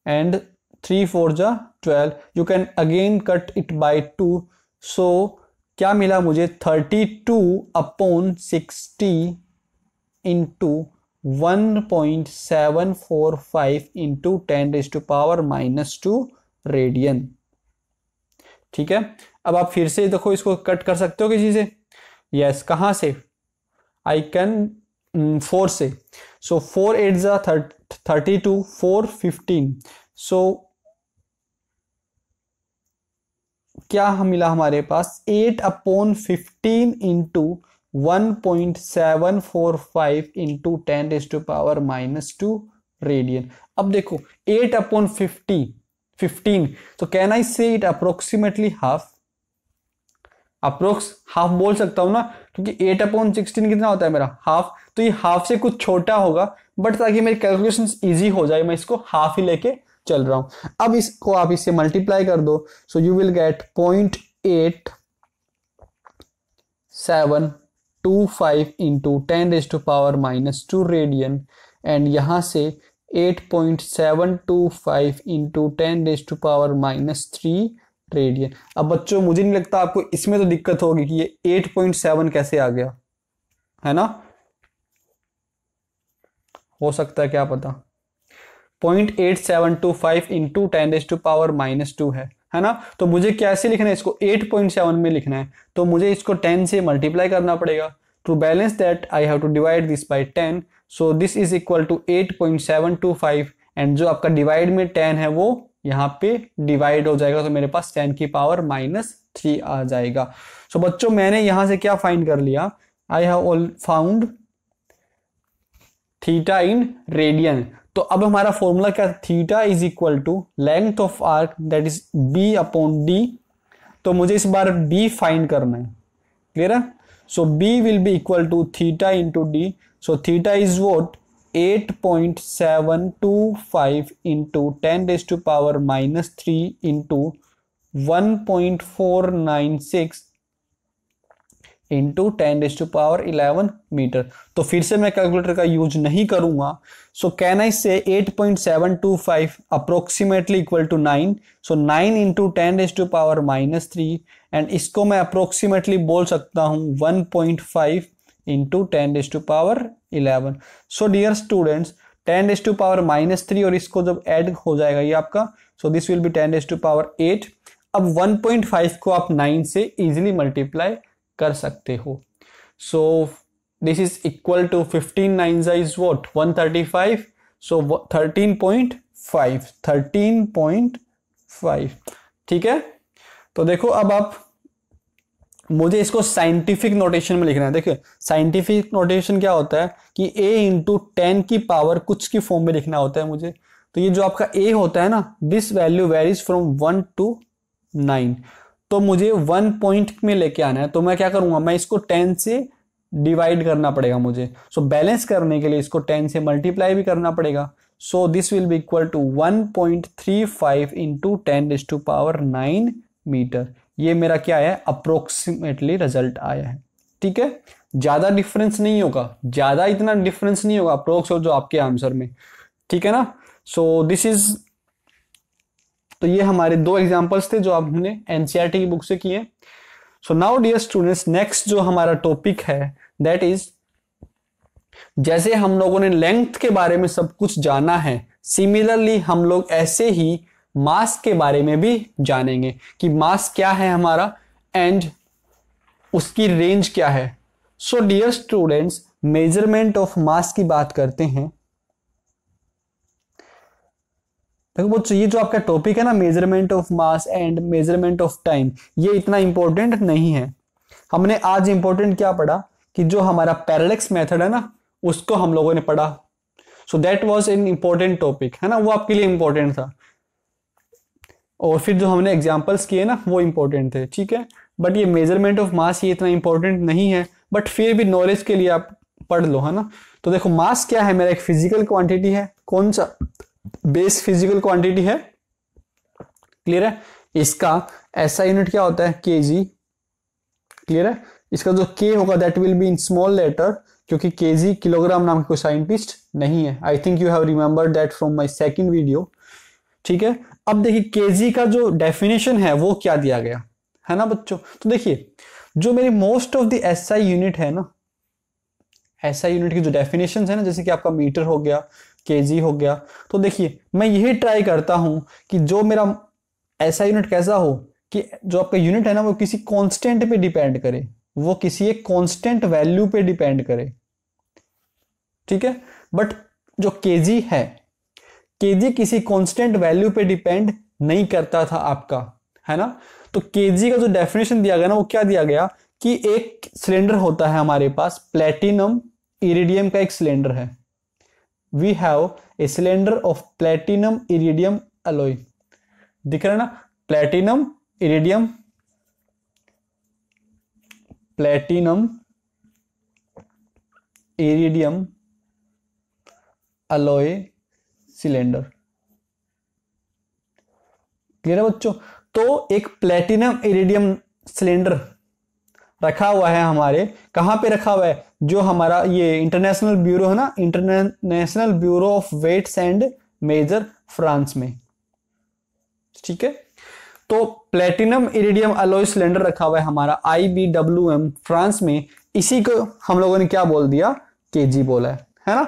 Speaker 1: एंड थ्री फोर जा 12 you can again cut it by two so क्या मिला मुझे thirty two upon sixty into one point seven four five into ten raise to power minus two radian ठीक है अब आप फिर से देखो इसको कट कर सकते हो किसी से यस yes, कहाँ से आई कैन फोर से सो फोर एट ज thirty two four fifteen so क्या हम मिला हमारे पास eight upon fifteen into one point seven four five into ten is to power minus two radian अब देखो एट अपॉन फिफ्टी फिफ्टीन तो can I say it approximately half approx half बोल सकता हूँ ना क्योंकि एट अपॉन सिक्सटीन कितना होता है मेरा हाफ तो ये हाफ से कुछ छोटा होगा बट ताकि मेरी कैलकुलेशन ईजी हो जाए मैं इसको हाफ ही लेके चल रहा हूँ अब इसको आप इससे मल्टीप्लाई कर दो so you will get point eight seven two five into ten raise to power minus two radian and यहाँ से eight point seven two five into ten raise to power minus three radian अब बच्चों मुझे नहीं लगता आपको इसमें तो दिक्कत होगी कि ये एट पॉइंट सेवन कैसे आ गया है ना हो सकता है क्या पता point eight seven two five into ten raise to power minus two है है ना तो मुझे कैसे लिखना है इसको एट पॉइंट सेवन में लिखना है तो मुझे इसको टेन से मल्टीप्लाई करना पड़ेगा to balance that I have to divide this by ten so this is equal to eight point seven two five and जो आपका डिवाइड में टेन है वो यहाँ पे डिवाइड हो जाएगा तो मेरे पास टेन की पावर माइनस थ्री आ जाएगा सो so, बच्चों मैंने यहां से क्या फाइंड कर लिया I have all found theta in radian तो अब हमारा फॉर्मूला क्या theta is equal to length of arc that is B upon D तो मुझे इस बार बी फाइंड करना है क्लियर है so B will be equal to theta into D so theta is what eight point seven two five into ten raise to power minus three into one point four nine six into ten raise to power eleven metre तो फिर से मैं कैलकुलेटर का यूज नहीं करूंगा सो can I say eight point seven two five approximately equal to nine so nine into ten raise to power minus three and इसको मैं अप्रोक्सीमेटली बोल सकता हूँ one point five into ten raise to power eleven so dear students ten raise to power minus three और इसको जब एड हो जाएगा ये आपका so this will be ten raise to power eight अब फाइव को आप नाइन से इजिली मल्टीप्लाई कर सकते हो so this is equal to fifteen nine is what five so thirteen thirteen point five point five ठीक है तो देखो अब आप मुझे इसको साइंटिफिक नोटेशन में लिखना है देखिए साइंटिफिक नोटेशन क्या होता है कि ए इंटू टेन की पावर कुछ की फॉर्म में लिखना होता है मुझे तो ये जो आपका ए होता है ना this value varies from one to nine तो मुझे वन पॉइंट में लेके आना है तो मैं क्या करूंगा मैं इसको टेन से डिवाइड करना पड़ेगा मुझे सो so, बैलेंस करने के लिए इसको टेन से मल्टीप्लाई भी करना पड़ेगा so this will be equal to one point three five into ten is to power nine metre ये मेरा क्या है अप्रोक्सीमेटली रिजल्ट आया है ठीक है ज़्यादा डिफरेंस नहीं होगा ज़्यादा इतना डिफरेंस नहीं होगा अप्रोक्स और जो आपके आंसर में ठीक है ना सो दिस इज तो ये हमारे दो एग्जाम्पल्स थे जो आपने एनसीईआरटी e की बुक से किए so now dear students next जो हमारा टॉपिक है दैट इज जैसे हम लोगों ने लेंथ के बारे में सब कुछ जाना है सिमिलरली हम लोग ऐसे ही मास के बारे में भी जानेंगे कि मास क्या है हमारा एंड उसकी रेंज क्या है so dear students measurement of mass की बात करते हैं देखो बच्चों ये जो आपका टॉपिक है ना measurement of mass and measurement of time ये इतना इंपॉर्टेंट नहीं है हमने आज इंपॉर्टेंट क्या पढ़ा कि जो हमारा पैरालेक्स मेथड है ना उसको हम लोगों ने पढ़ा so that was an important topic है ना वो आपके लिए इंपॉर्टेंट था और फिर जो हमने एग्जाम्पल्स किए ना वो इंपॉर्टेंट थे ठीक है बट ये मेजरमेंट ऑफ मास ये इतना इंपॉर्टेंट नहीं है बट फिर भी नॉलेज के लिए आप पढ़ लो है ना तो देखो मास क्या है मेरा एक फिजिकल क्वांटिटी है कौन सा बेस फिजिकल क्वांटिटी है क्लियर है इसका ऐसा यूनिट क्या होता है के जी क्लियर है इसका जो के होगा that will be in small letter क्योंकि के जी किलोग्राम नाम के कोई साइंटिस्ट नहीं है I think you have remember that from my second video ठीक है अब देखिए के का जो डेफिनेशन है वो क्या दिया गया है ना बच्चों तो देखिए जो मेरी most of the S unit है ना एस यूनिट की जो डेफिनेशन है ना जैसे कि आपका मीटर हो गया के हो गया तो देखिए मैं यही ट्राई करता हूं कि जो मेरा ऐसा यूनिट कैसा हो कि जो आपका यूनिट है ना वो किसी कांस्टेंट पे डिपेंड करे वो किसी एक कांस्टेंट वैल्यू पे डिपेंड करे ठीक है बट जो के है के जी किसी कॉन्स्टेंट वैल्यू पे डिपेंड नहीं करता था आपका है ना तो के जी का जो डेफिनेशन दिया गया ना वो क्या दिया गया कि एक सिलेंडर होता है हमारे पास प्लेटिनम इरिडियम का एक सिलेंडर है we have a cylinder of platinum iridium alloy दिख रहा है ना platinum iridium platinum iridium alloy cylinder clear है बच्चों तो एक प्लेटिनम इरिडियम सिलेंडर रखा हुआ है हमारे कहां पे रखा हुआ है जो हमारा ये इंटरनेशनल ब्यूरो है ना international bureau of weights and measure France में ठीक है तो प्लेटिनम इरिडियम अलोय सिलेंडर रखा हुआ है हमारा आई फ्रांस में इसी को हम लोगों ने क्या बोल दिया केजी बोला है है ना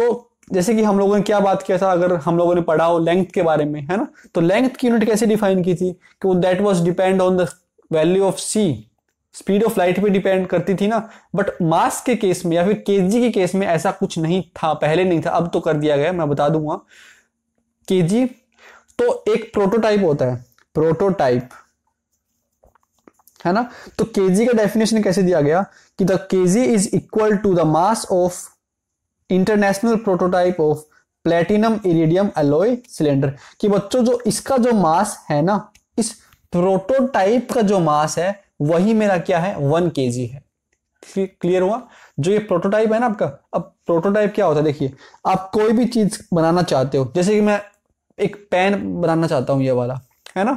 Speaker 1: तो जैसे कि हम लोगों ने क्या बात किया था अगर हम लोगों ने पढ़ा हो लेंथ के बारे में है ना तो लेंथ की यूनिट कैसे डिफाइन की थी कि वो that was depend on the value of C speed of light पे डिपेंड करती थी ना बट मास के केस में या फिर के जी के केस में ऐसा कुछ नहीं था पहले नहीं था अब तो कर दिया गया मैं बता दूंगा के जी तो एक प्रोटोटाइप होता है प्रोटोटाइप है ना तो केजी का डेफिनेशन कैसे दिया गया कि the K G is equal to the mass of international prototype of platinum iridium alloy cylinder कि बच्चों जो इसका जो मास है ना इस प्रोटोटाइप का जो मास है वही मेरा क्या है वन के है क्लियर हुआ जो ये प्रोटोटाइप है ना आपका अब प्रोटोटाइप क्या होता है देखिए आप कोई भी चीज बनाना चाहते हो जैसे कि मैं एक पेन बनाना चाहता हूं ये वाला है ना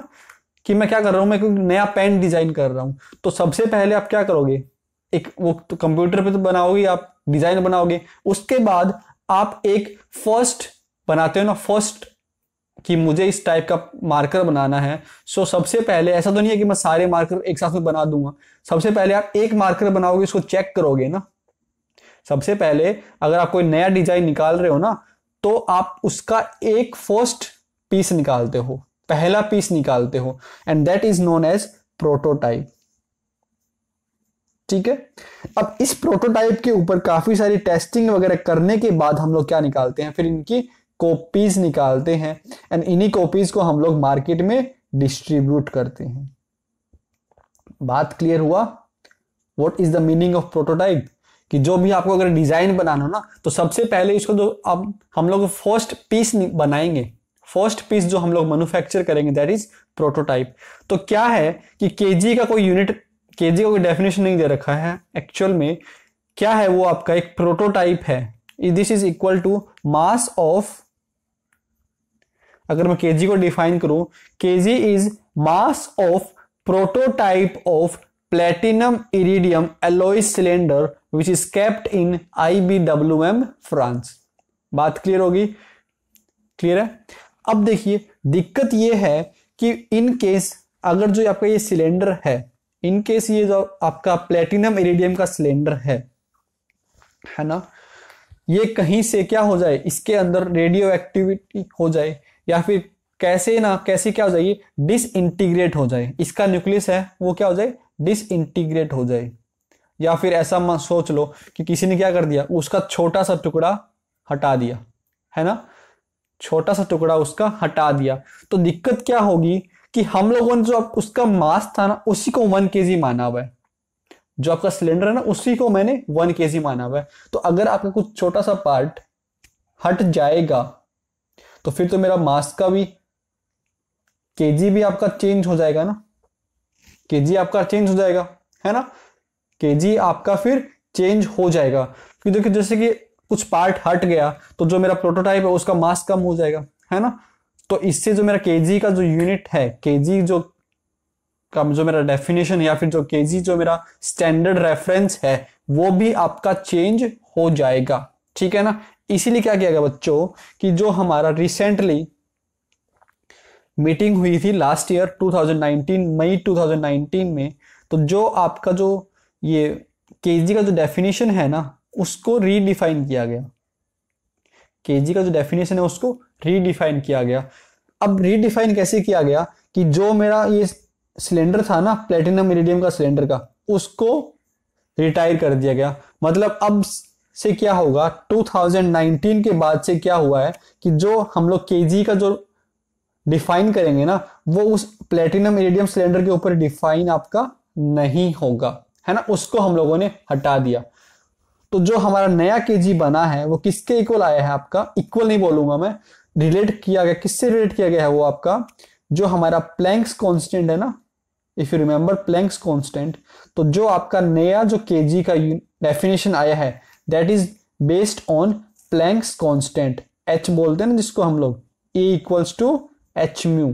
Speaker 1: कि मैं क्या कर रहा हूं मैं कोई नया पेन डिजाइन कर रहा हूं तो सबसे पहले आप क्या करोगे एक वो तो कंप्यूटर पे तो बनाओगे आप डिजाइन बनाओगे उसके बाद आप एक फर्स्ट बनाते हो ना फर्स्ट कि मुझे इस टाइप का मार्कर बनाना है सो सबसे पहले ऐसा तो नहीं है कि मैं सारे मार्कर एक साथ में बना दूंगा सबसे पहले आप एक मार्कर बनाओगे उसको चेक करोगे ना सबसे पहले अगर आप कोई नया डिजाइन निकाल रहे हो ना तो आप उसका एक फर्स्ट पीस निकालते हो पहला पीस निकालते हो and that is known as prototype ठीक है अब इस प्रोटोटाइप के ऊपर काफी सारी टेस्टिंग वगैरह करने के बाद हम लोग क्या निकालते हैं फिर इनकी कॉपीज निकालते हैं एंड इन्हीं कॉपीज को हम लोग मार्केट में डिस्ट्रीब्यूट करते हैं बात क्लियर हुआ what is the meaning of prototype कि जो भी आपको अगर डिजाइन बनाना हो ना तो सबसे पहले इसको जो अब हम लोग फर्स्ट पीस बनाएंगे फर्स्ट पीस जो हम लोग मैन्युफैक्चर करेंगे दैट इज प्रोटोटाइप तो क्या है कि केजी का कोई यूनिट के जी का डेफिनेशन नहीं दे रखा है एक्चुअल में क्या है वो आपका एक प्रोटोटाइप है this is equal to mass of अगर मैं के जी को डिफाइन करूं K G is mass of prototype of platinum iridium alloy cylinder which is kept in I B W M France बात क्लियर होगी क्लियर है अब देखिए दिक्कत यह है कि इन केस अगर जो आपका ये सिलेंडर है इनकेस ये जो आपका प्लेटिनम इरिडियम का सिलेंडर है है ना ये कहीं से क्या हो जाए इसके अंदर रेडियो एक्टिविटी हो जाए या फिर कैसे ना कैसे क्या हो जाए डिसइंटीग्रेट हो जाए इसका न्यूक्लियस है वो क्या हो जाए डिसइंटीग्रेट हो जाए या फिर ऐसा मत सोच लो कि किसी ने क्या कर दिया उसका छोटा सा टुकड़ा हटा दिया है ना छोटा सा टुकड़ा उसका हटा दिया तो दिक्कत क्या होगी कि हम लोगों ने जो आप उसका मास था ना उसी को वन के माना हुआ है जो आपका सिलेंडर है ना उसी को मैंने वन के माना हुआ है तो अगर आपका कुछ छोटा सा पार्ट हट जाएगा तो फिर तो मेरा मास का भी जी भी आपका चेंज हो जाएगा ना जी आपका चेंज हो जाएगा है ना जी आपका फिर चेंज हो जाएगा क्योंकि देखिए जैसे कि कुछ पार्ट हट गया तो जो मेरा प्रोटोटाइप है उसका मास कम हो जाएगा है ना तो इससे जो मेरा के का जो यूनिट है के जो का जो मेरा डेफिनेशन या फिर जो के जो मेरा स्टैंडर्ड रेफरेंस है वो भी आपका चेंज हो जाएगा ठीक है ना इसीलिए क्या किया गया बच्चों कि जो हमारा रिसेंटली मीटिंग हुई थी लास्ट ईयर 2019 मई 2019 में तो जो आपका जो ये के का जो डेफिनेशन है ना उसको रीडिफाइन किया गया के का जो डेफिनेशन है उसको रीडिफाइन किया गया अब रीडिफाइन कैसे किया गया कि जो मेरा ये सिलेंडर था ना प्लेटिनम इरिडियम का सिलेंडर का उसको रिटायर कर दिया गया मतलब अब से क्या होगा 2019 के बाद से क्या हुआ है कि जो हम लोग के का जो डिफाइन करेंगे ना वो उस प्लेटिनम इरिडियम सिलेंडर के ऊपर डिफाइन आपका नहीं होगा है ना उसको हम लोगों ने हटा दिया तो जो हमारा नया के बना है वो किसके इक्वल आया है आपका इक्वल नहीं बोलूंगा मैं रिलेट किया गया किससे रिलेट किया गया है वो आपका जो हमारा प्लैंक्स कांस्टेंट है ना if you remember Planck's constant तो जो आपका नया जो के का डेफिनेशन आया है that is based on Planck's constant H बोलते हैं जिसको हम लोग A equals to H mu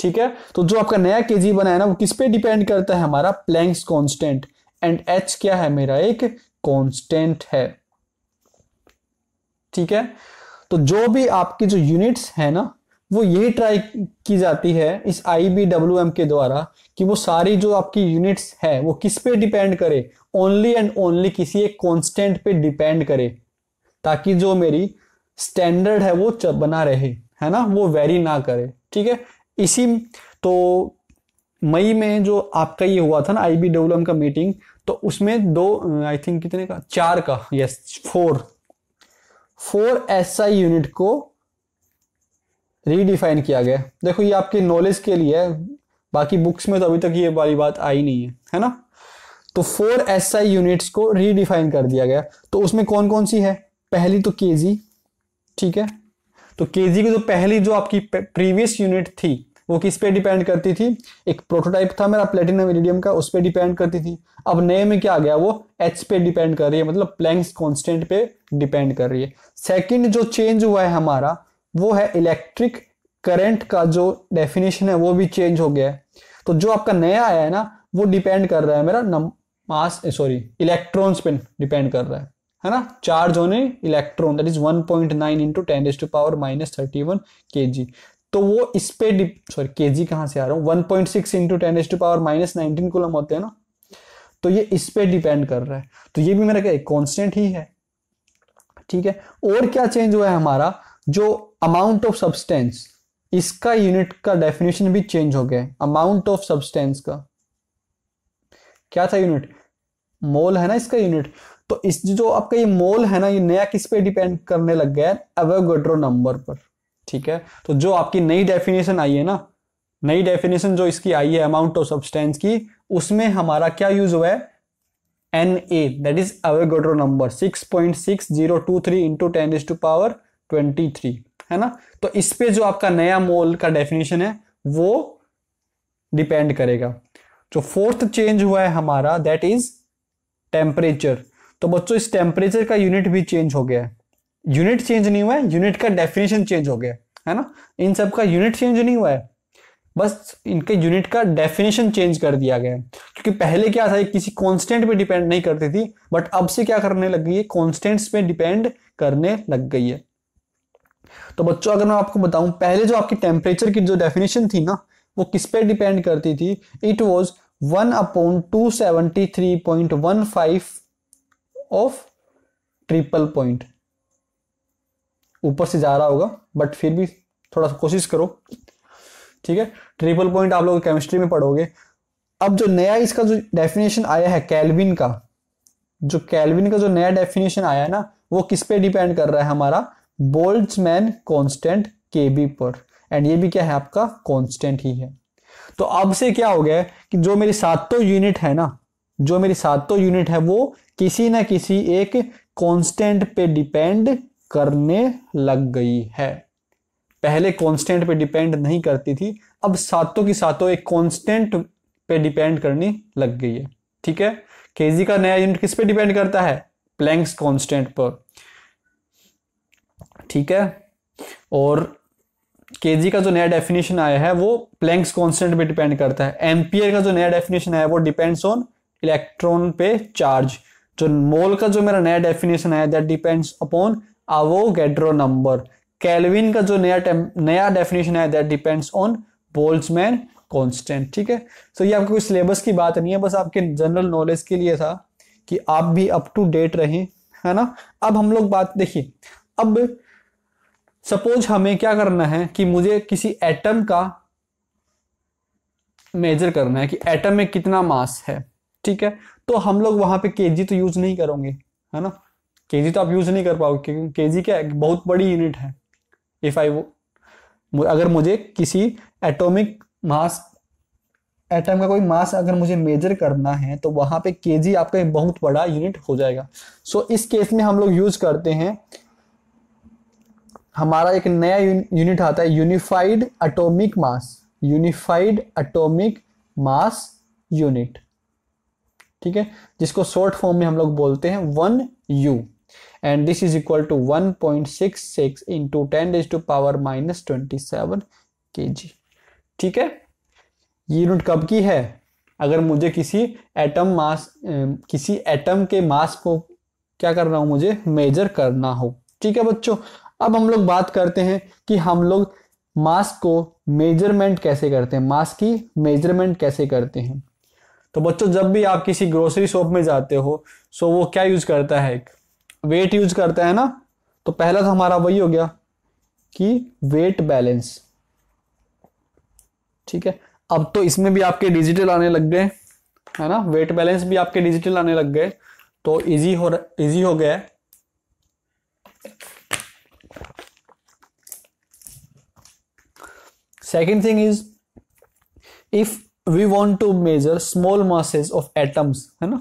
Speaker 1: ठीक है तो जो आपका नया के बना है ना वो किस पे डिपेंड करता है हमारा प्लैंक्स कॉन्स्टेंट एंड एच क्या है मेरा एक कॉन्स्टेंट है ठीक है तो जो भी आपकी जो यूनिट्स है ना वो यही ट्राई की जाती है इस आई बी डब्ल्यू एम के द्वारा कि वो सारी जो आपकी यूनिट्स है वो किस पे डिपेंड करे ओनली एंड ओनली किसी एक कॉन्स्टेंट पे डिपेंड करे ताकि जो मेरी स्टैंडर्ड है वो बना रहे है ना वो वेरी ना करे ठीक है इसी तो मई में जो आपका ये हुआ था ना आई बी डब्ल्यू एम का मीटिंग तो उसमें दो आई थिंक कितने का चार का yes four four SI unit को रीडिफाइन किया गया देखो ये आपके नॉलेज के लिए है बाकी बुक्स में तो अभी तक ये वाली बात आई नहीं है है ना तो फोर एसआई यूनिट्स को रीडिफाइन कर दिया गया तो उसमें कौन कौन सी है पहली तो केजी ठीक है तो केजी की तो पहली जो आपकी प्रीवियस यूनिट थी वो किस पे डिपेंड करती थी एक प्रोटोटाइप था मेरा प्लेटिनम इरिडियम का उस पर डिपेंड करती थी अब नए में क्या आ गया वो एच पे डिपेंड कर रही है मतलब प्लैंक्स कांस्टेंट पे डिपेंड कर रही है सेकंड जो चेंज हुआ है हमारा वो है इलेक्ट्रिक करंट का जो डेफिनेशन है वो भी चेंज हो गया है तो जो आपका नया आया है ना वो डिपेंड कर रहा है मेरा नम मास सॉरी इलेक्ट्रॉन्स पे डिपेंड कर रहा है है ना चार्ज होने electron that is 1.9 point nine into ten to power minus thirty one K G तो वो इस पे सॉरी के जी कहां से आ रहा हूं one point six into ten S to power minus nineteen coulomb होते हैं ना तो ये इस पे डिपेंड कर रहा है तो ये भी मेरा क्या कॉन्स्टेंट ही है ठीक है और क्या चेंज हुआ है हमारा जो अमाउंट ऑफ सब्सटेंस इसका यूनिट का डेफिनेशन भी चेंज हो गया है अमाउंट ऑफ सब्सटेंस का क्या था यूनिट मोल है ना इसका यूनिट तो इस जो आपका ये मोल है ना ये नया किस पे डिपेंड करने लग गया है एवोगेड्रो नंबर पर ठीक है तो जो आपकी नई डेफिनेशन आई है ना नई डेफिनेशन जो इसकी आई है अमाउंट ऑफ सब्सटेंस की उसमें हमारा क्या यूज हुआ है N A that is Avogadro number six point six zero two three into ten is to power twenty three है ना तो इस पे जो आपका नया मोल का डेफिनेशन है वो डिपेंड करेगा जो फोर्थ चेंज हुआ है हमारा दैट इज टेम्परेचर तो बच्चों इस टेम्परेचर का यूनिट भी चेंज हो गया है यूनिट चेंज नहीं हुआ है यूनिट का डेफिनेशन चेंज हो गया है ना इन सब का यूनिट चेंज नहीं हुआ है बस इनके यूनिट का डेफिनेशन चेंज कर दिया गया है क्योंकि पहले क्या था ये किसी कांस्टेंट पे डिपेंड नहीं करती थी बट अब से क्या करने लग गई है कांस्टेंट्स पे डिपेंड करने लग गई है तो बच्चों अगर मैं आपको बताऊं पहले जो आपकी टेम्परेचर की जो डेफिनेशन थी ना वो किस पे डिपेंड करती थी it was one upon two seventy three point one five of triple point ऊपर से जा रहा होगा बट फिर भी थोड़ा सा कोशिश करो ठीक है ट्रिपल पॉइंट आप लोग केमिस्ट्री में पढ़ोगे अब जो नया इसका जो डेफिनेशन आया है कैलविन का जो कैलविन का जो नया डेफिनेशन आया है ना वो किस पे डिपेंड कर रहा है हमारा बोल्ट्समैन कांस्टेंट केबी पर एंड ये भी क्या है आपका कांस्टेंट ही है तो अब से क्या हो गया है कि जो मेरी सातों यूनिट है ना जो मेरी सातों यूनिट है वो किसी ना किसी एक कांस्टेंट पे डिपेंड करने लग गई है पहले कांस्टेंट पे डिपेंड नहीं करती थी अब सातों की सातों एक कांस्टेंट पे डिपेंड करनी लग गई है ठीक है केजी का नया यूनिट किस पे डिपेंड करता है प्लैंक्स कांस्टेंट पर ठीक है और केजी का जो नया डेफिनेशन आया है वो प्लैंक्स कांस्टेंट पे डिपेंड करता है एम्पियर का जो नया डेफिनेशन आया वो डिपेंड्स ऑन इलेक्ट्रॉन पे चार्ज जो मोल का जो मेरा नया डेफिनेशन आया that depends upon Avogadro number Kelvin का जो नया नया डेफिनेशन है that depends on Boltzmann constant ठीक है सो so, ये आपको सिलेबस की बात नहीं है बस आपके जनरल नॉलेज के लिए था कि आप भी अप टू डेट रहें है ना अब हम लोग बात देखिए अब सपोज हमें क्या करना है कि मुझे किसी एटम का मेजर करना है कि एटम में कितना मास है ठीक है तो हम लोग वहां पे केजी तो यूज नहीं करोगे है ना के तो आप यूज़ नहीं कर पाओगे क्योंकि के जी क्या बहुत बड़ी यूनिट है इफ़ आई अगर मुझे किसी एटॉमिक मास एटम का कोई मास अगर मुझे मेजर करना है तो वहां पे के जी आपका एक बहुत बड़ा यूनिट हो जाएगा सो so, इस केस में हम लोग यूज करते हैं हमारा एक नया यूनिट आता है unified atomic mass unified atomic mass unit ठीक है जिसको शॉर्ट फॉर्म में हम लोग बोलते हैं one U and this is equal to 1.66 into 10 raised to power minus twenty seven K G ठीक है ये यूनिट कब की है अगर मुझे किसी एटम मास किसी एटम के मास को क्या करना हो मुझे मेजर करना हो ठीक है बच्चों अब हम लोग बात करते हैं कि हम लोग मास को मेजरमेंट कैसे करते हैं मास की मेजरमेंट कैसे करते हैं तो बच्चों जब भी आप किसी ग्रोसरी शॉप में जाते हो सो वो क्या यूज करता है वेट यूज करते हैं ना तो पहला तो हमारा वही हो गया कि वेट बैलेंस ठीक है अब तो इसमें भी आपके डिजिटल आने लग गए है ना वेट बैलेंस भी आपके डिजिटल आने लग गए तो इजी हो इजी हो गया second thing is if we want to measure small masses of atoms है ना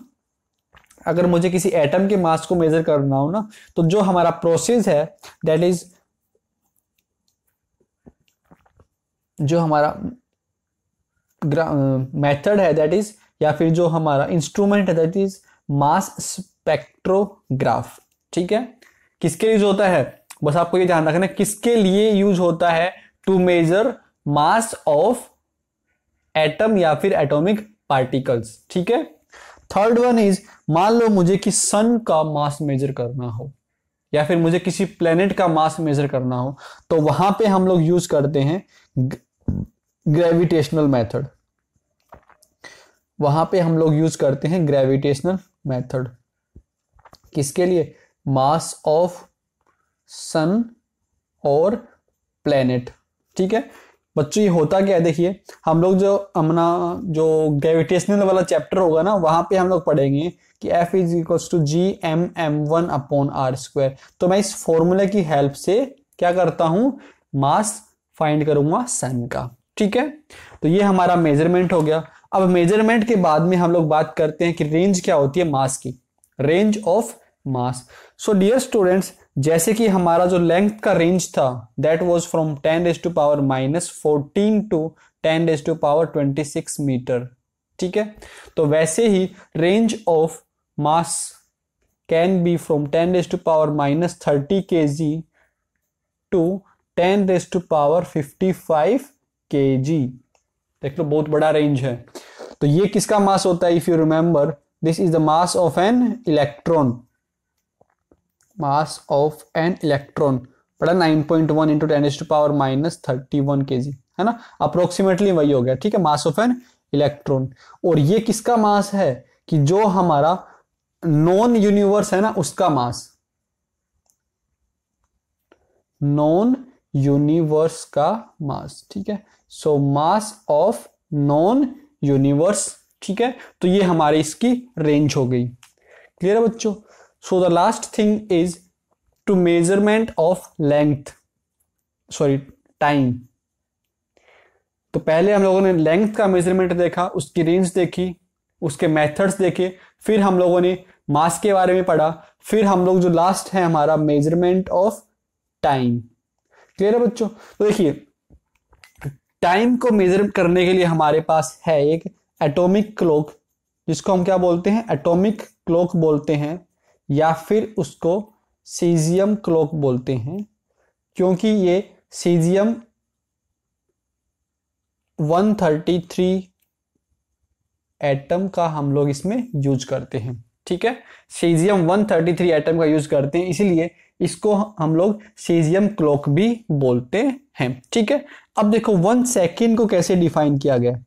Speaker 1: अगर मुझे किसी एटम के मास को मेजर करना हो ना तो जो हमारा प्रोसेस है दैट इज जो हमारा मेथड है दैट इज या फिर जो हमारा इंस्ट्रूमेंट है दैट इज मास स्पेक्ट्रोग्राफ ठीक है किसके यूज होता है बस आपको ये ध्यान रखना किसके लिए यूज होता है to measure mass of atom या फिर एटॉमिक पार्टिकल्स ठीक है थर्ड वन इज मान लो मुझे कि सन का मास मेजर करना हो या फिर मुझे किसी प्लेनेट का मास मेजर करना हो तो वहां पे हम लोग यूज करते हैं ग्रेविटेशनल मेथड वहां पे हम लोग यूज करते हैं ग्रेविटेशनल मेथड किसके लिए मास ऑफ सन और प्लेनेट ठीक है बच्चों ये होता क्या है देखिए हम लोग जो अपना जो ग्रेविटेशनल वाला चैप्टर होगा ना वहाँ पे हम लोग पढ़ेंगे कि F is equals to G M M one upon R square तो मैं इस फॉर्मूले की हेल्प से क्या करता हूँ मास फाइंड करूंगा सन का ठीक है तो ये हमारा मेजरमेंट हो गया अब मेजरमेंट के बाद में हम लोग बात करते हैं कि रेंज क्या होती है मास की range of mass so dear students जैसे कि हमारा जो लेंथ का रेंज था that was from ten raise to power minus fourteen to ten raise to power twenty six meter ठीक है तो वैसे ही range of mass can be from ten raise to power minus thirty K G to ten raise to power fifty five K G देख लो बहुत बड़ा रेंज है तो ये किसका मास होता है if you remember this is the mass of an electron mass of an electron पड़ा nine point one into ten to power minus thirty one K G है ना अप्रोक्सीमेटली वही हो गया ठीक है मास ऑफ एन इलेक्ट्रॉन और ये किसका मास है कि जो हमारा नॉन यूनिवर्स है ना उसका मास नॉन यूनिवर्स का मास ठीक है so mass of known universe ठीक है तो ये हमारे इसकी रेंज हो गई क्लियर है बच्चों so the last thing is to measurement of length sorry time तो पहले हम लोगों ने लेंथ का मेजरमेंट देखा उसकी रेंज देखी उसके मेथड्स देखे फिर हम लोगों ने मास के बारे में पढ़ा फिर हम लोग जो लास्ट है हमारा मेजरमेंट ऑफ टाइम क्लियर है बच्चों तो देखिए टाइम को मेजर करने के लिए हमारे पास है एक एटॉमिक क्लॉक जिसको हम क्या बोलते हैं एटॉमिक क्लॉक बोलते हैं या फिर उसको सीजियम क्लॉक बोलते हैं क्योंकि ये सीजियम 133 एटम का हम लोग इसमें यूज करते हैं ठीक है सीजियम 133 एटम का यूज करते हैं इसीलिए इसको हम लोग सीजियम क्लॉक भी बोलते हैं ठीक है अब देखो वन सेकेंड को कैसे डिफाइन किया गया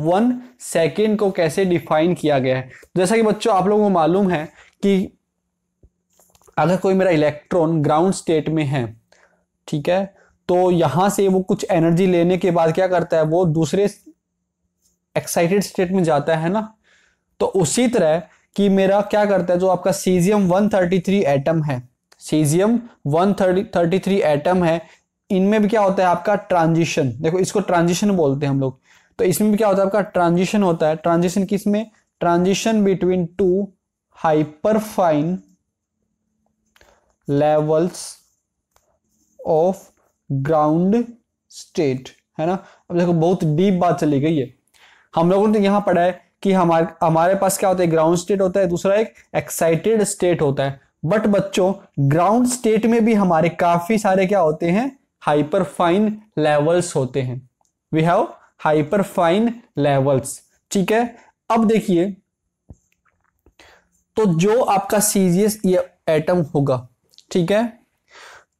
Speaker 1: वन सेकेंड को कैसे डिफाइन किया गया है जैसा कि बच्चों आप लोगों को मालूम है कि अगर कोई मेरा इलेक्ट्रॉन ग्राउंड स्टेट में है ठीक है तो यहां से वो कुछ एनर्जी लेने के बाद क्या करता है वो दूसरे एक्साइटेड स्टेट में जाता है ना तो उसी तरह कि मेरा क्या करता है जो आपका सीजियम 133 एटम है सीजियम 133 एटम है इनमें भी क्या होता है आपका ट्रांजिशन देखो इसको ट्रांजिशन बोलते हैं हम लोग तो इसमें क्या होता है आपका ट्रांजिशन होता है ट्रांजिशन किस में transition between two hyperfine levels of ground state है ना अब देखो बहुत डीप बात चली गई है हम लोगों ने तो यहाँ पढ़ा है कि हमारे हमारे पास क्या होता है ग्राउंड स्टेट होता है दूसरा एक एक्साइटेड स्टेट होता है बट बच्चों ग्राउंड स्टेट में भी हमारे काफी सारे क्या होते हैं हाइपरफाइन लेवल्स होते हैं वी हैव हाइपरफाइन लेवल्स ठीक है अब देखिए तो जो आपका सीजियस ये एटम होगा ठीक है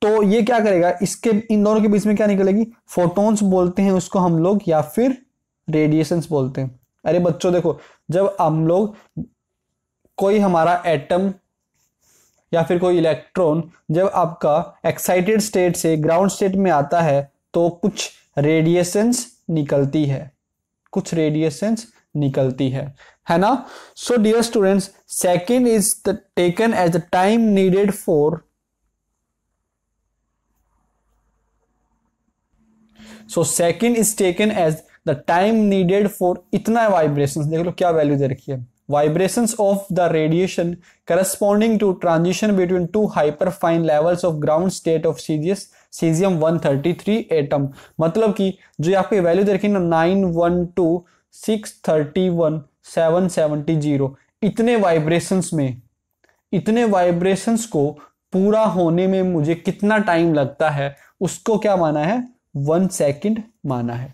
Speaker 1: तो ये क्या करेगा इसके इन दोनों के बीच में क्या निकलेगी फोटोन्स बोलते हैं उसको हम लोग या फिर रेडिएशंस बोलते हैं अरे बच्चों देखो जब हम लोग कोई हमारा एटम या फिर कोई इलेक्ट्रॉन जब आपका एक्साइटेड स्टेट से ग्राउंड स्टेट में आता है तो कुछ रेडिएशंस निकलती है कुछ रेडिएशंस निकलती है है ना so dear students second is taken as the time needed for so second is taken as the time needed for इतना वाइब्रेशन देख लो क्या वैल्यू दे रखी है vibration of the radiation corresponding to transition between two hyper fine levels of ground state of serious cesium 133 atom मतलब कि जो आपके वैल्यू देखिए ना nine one two six thirty one seven seventy zero इतने वाइब्रेशंस में इतने वाइब्रेशंस को पूरा होने में मुझे कितना टाइम लगता है उसको क्या माना है वन सेकेंड माना है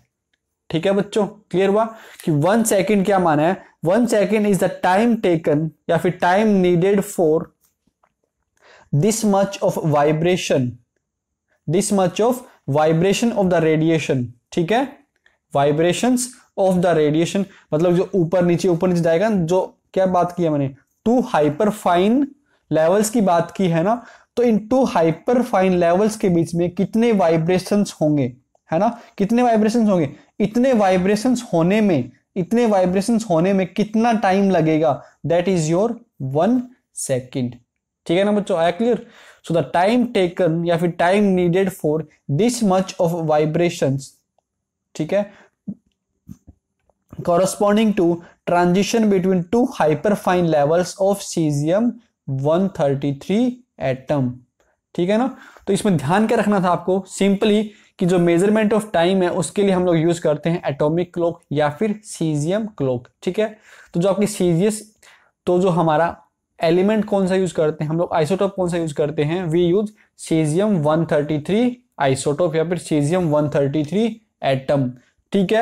Speaker 1: ठीक है बच्चों क्लियर हुआ कि वन सेकेंड क्या माना है one second is the time taken या फिर time needed for this much of vibration this much of vibration of the radiation ठीक है वाइब्रेशन ऑफ द रेडिएशन मतलब जो ऊपर नीचे ऊपर नीचे जाएगा जो क्या बात की मैंने टू हाइपर फाइन लेवल्स की बात की है ना तो इन टू हाइपर फाइन लेवल्स के बीच में कितने वाइब्रेशन होंगे है ना कितने वाइब्रेशन होंगे इतने वाइब्रेशन होने में इतने वाइब्रेशन होने में कितना टाइम लगेगा that is your one second ठीक है ना बच्चों आया clear so the time taken या फिर time needed for this much of vibration ठीक है corresponding to transition between two hyper levels of cesium 133 atom ठीक है ना तो इसमें ध्यान क्या रखना था आपको सिंपली कि जो मेजरमेंट ऑफ टाइम है उसके लिए हम लोग यूज करते हैं एटॉमिक क्लॉक या फिर सीजियम क्लॉक ठीक है तो जो आपकी सीजियस तो जो हमारा एलिमेंट कौन सा यूज करते हैं हम लोग आइसोटोप कौन सा यूज करते हैं वी यूज सीजियम 133 आइसोटोप या फिर सीजियम 133 एटम ठीक है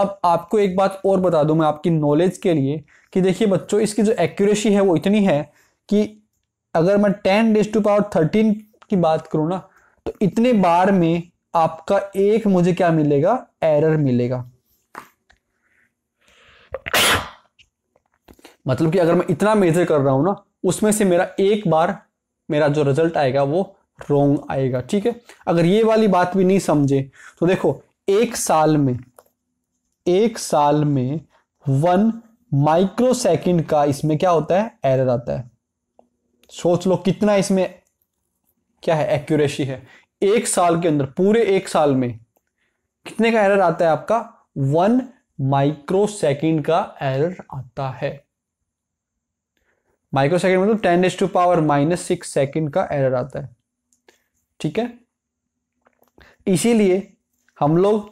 Speaker 1: अब आपको एक बात और बता दूं मैं आपकी नॉलेज के लिए कि देखिए बच्चों इसकी जो एक्यूरेसी है वो इतनी है कि अगर मैं ten raise to power thirteen की बात करूँ ना तो इतने बार में आपका एक मुझे क्या मिलेगा एरर मिलेगा मतलब कि अगर मैं इतना मेजर कर रहा हूँ ना उसमें से मेरा एक बार मेरा जो रिजल्ट आएगा वो रोंग आएगा ठीक है अगर ये वाली बात भी नहीं समझे तो देखो एक साल में एक साल में वन माइक्रो सेकेंड का इसमें क्या होता है एरर आता है सोच लो कितना इसमें क्या है एक्यूरेसी है एक साल के अंदर पूरे एक साल में कितने का एरर आता है आपका वन माइक्रो सेकेंड का एरर आता है माइक्रो सेकेंड मतलब तो ten S to power minus six second का एरर आता है ठीक है इसीलिए हम लोग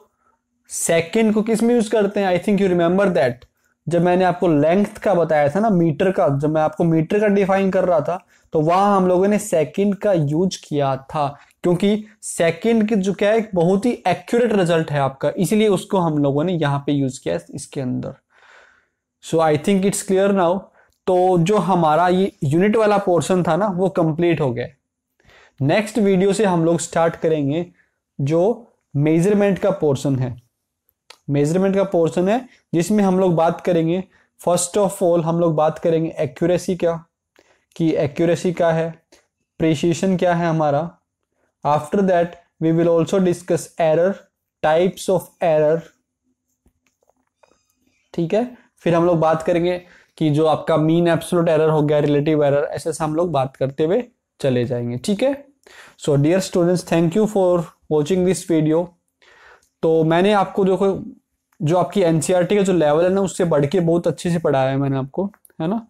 Speaker 1: सेकेंड को किस में यूज करते हैं I think you remember that जब मैंने आपको लेंथ का बताया था ना मीटर का जब मैं आपको मीटर का डिफाइन कर रहा था तो वहां हम लोगों ने सेकेंड का यूज किया था क्योंकि सेकेंड की जो क्या है बहुत ही एक्यूरेट रिजल्ट है आपका इसीलिए उसको हम लोगों ने यहाँ पे यूज किया इसके अंदर so I think it's clear now तो जो हमारा ये यूनिट वाला पोर्शन था ना वो कंप्लीट हो गया नेक्स्ट वीडियो से हम लोग स्टार्ट करेंगे जो मेजरमेंट का पोर्शन है मेजरमेंट का पोर्शन है जिसमें हम लोग बात करेंगे फर्स्ट ऑफ ऑल हम लोग बात करेंगे एक्यूरेसी का कि एक्यूरेसी क्या है प्रिसिशन क्या है हमारा after that we will also discuss error types of error ठीक है फिर हम लोग बात करेंगे कि जो आपका मीन एप्सोलूट एरर हो गया रिलेटिव एरर ऐसे ऐसे हम लोग बात करते हुए चले जाएंगे ठीक है so dear students thank you for watching this video तो मैंने आपको देखो जो आपकी एनसीईआरटी e का जो लेवल है ना उससे बढ़ के बहुत अच्छे से पढ़ाया है मैंने आपको है ना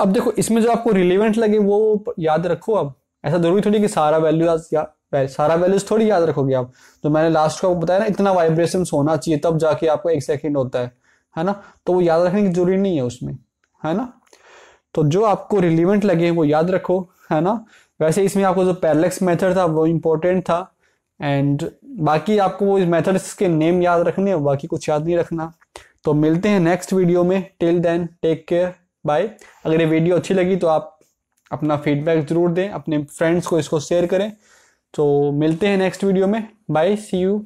Speaker 1: अब देखो इसमें जो आपको रिलेवेंट लगे वो याद रखो अब ऐसा जरूरी थोड़ी कि सारा वैल्यू या सारा वैल्यूज थोड़ी याद रखोगे आप तो मैंने लास्ट को बताया ना इतना वाइब्रेशन होना चाहिए तब जाके आपको एक सेकेंड होता है है ना तो वो याद रखने की जरूरी नहीं है उसमें है ना तो जो आपको रिलीवेंट लगे वो याद रखो है ना वैसे इसमें आपको जो पैरलेक्स मेथड था वो इम्पोर्टेंट था एंड बाकी आपको वो मेथड्स के नेम याद रखने और बाकी कुछ याद नहीं रखना तो मिलते हैं नेक्स्ट वीडियो में till then take care bye अगर ये वीडियो अच्छी लगी तो आप अपना फीडबैक ज़रूर दें अपने फ्रेंड्स को इसको शेयर करें तो मिलते हैं नेक्स्ट वीडियो में बाय सी यू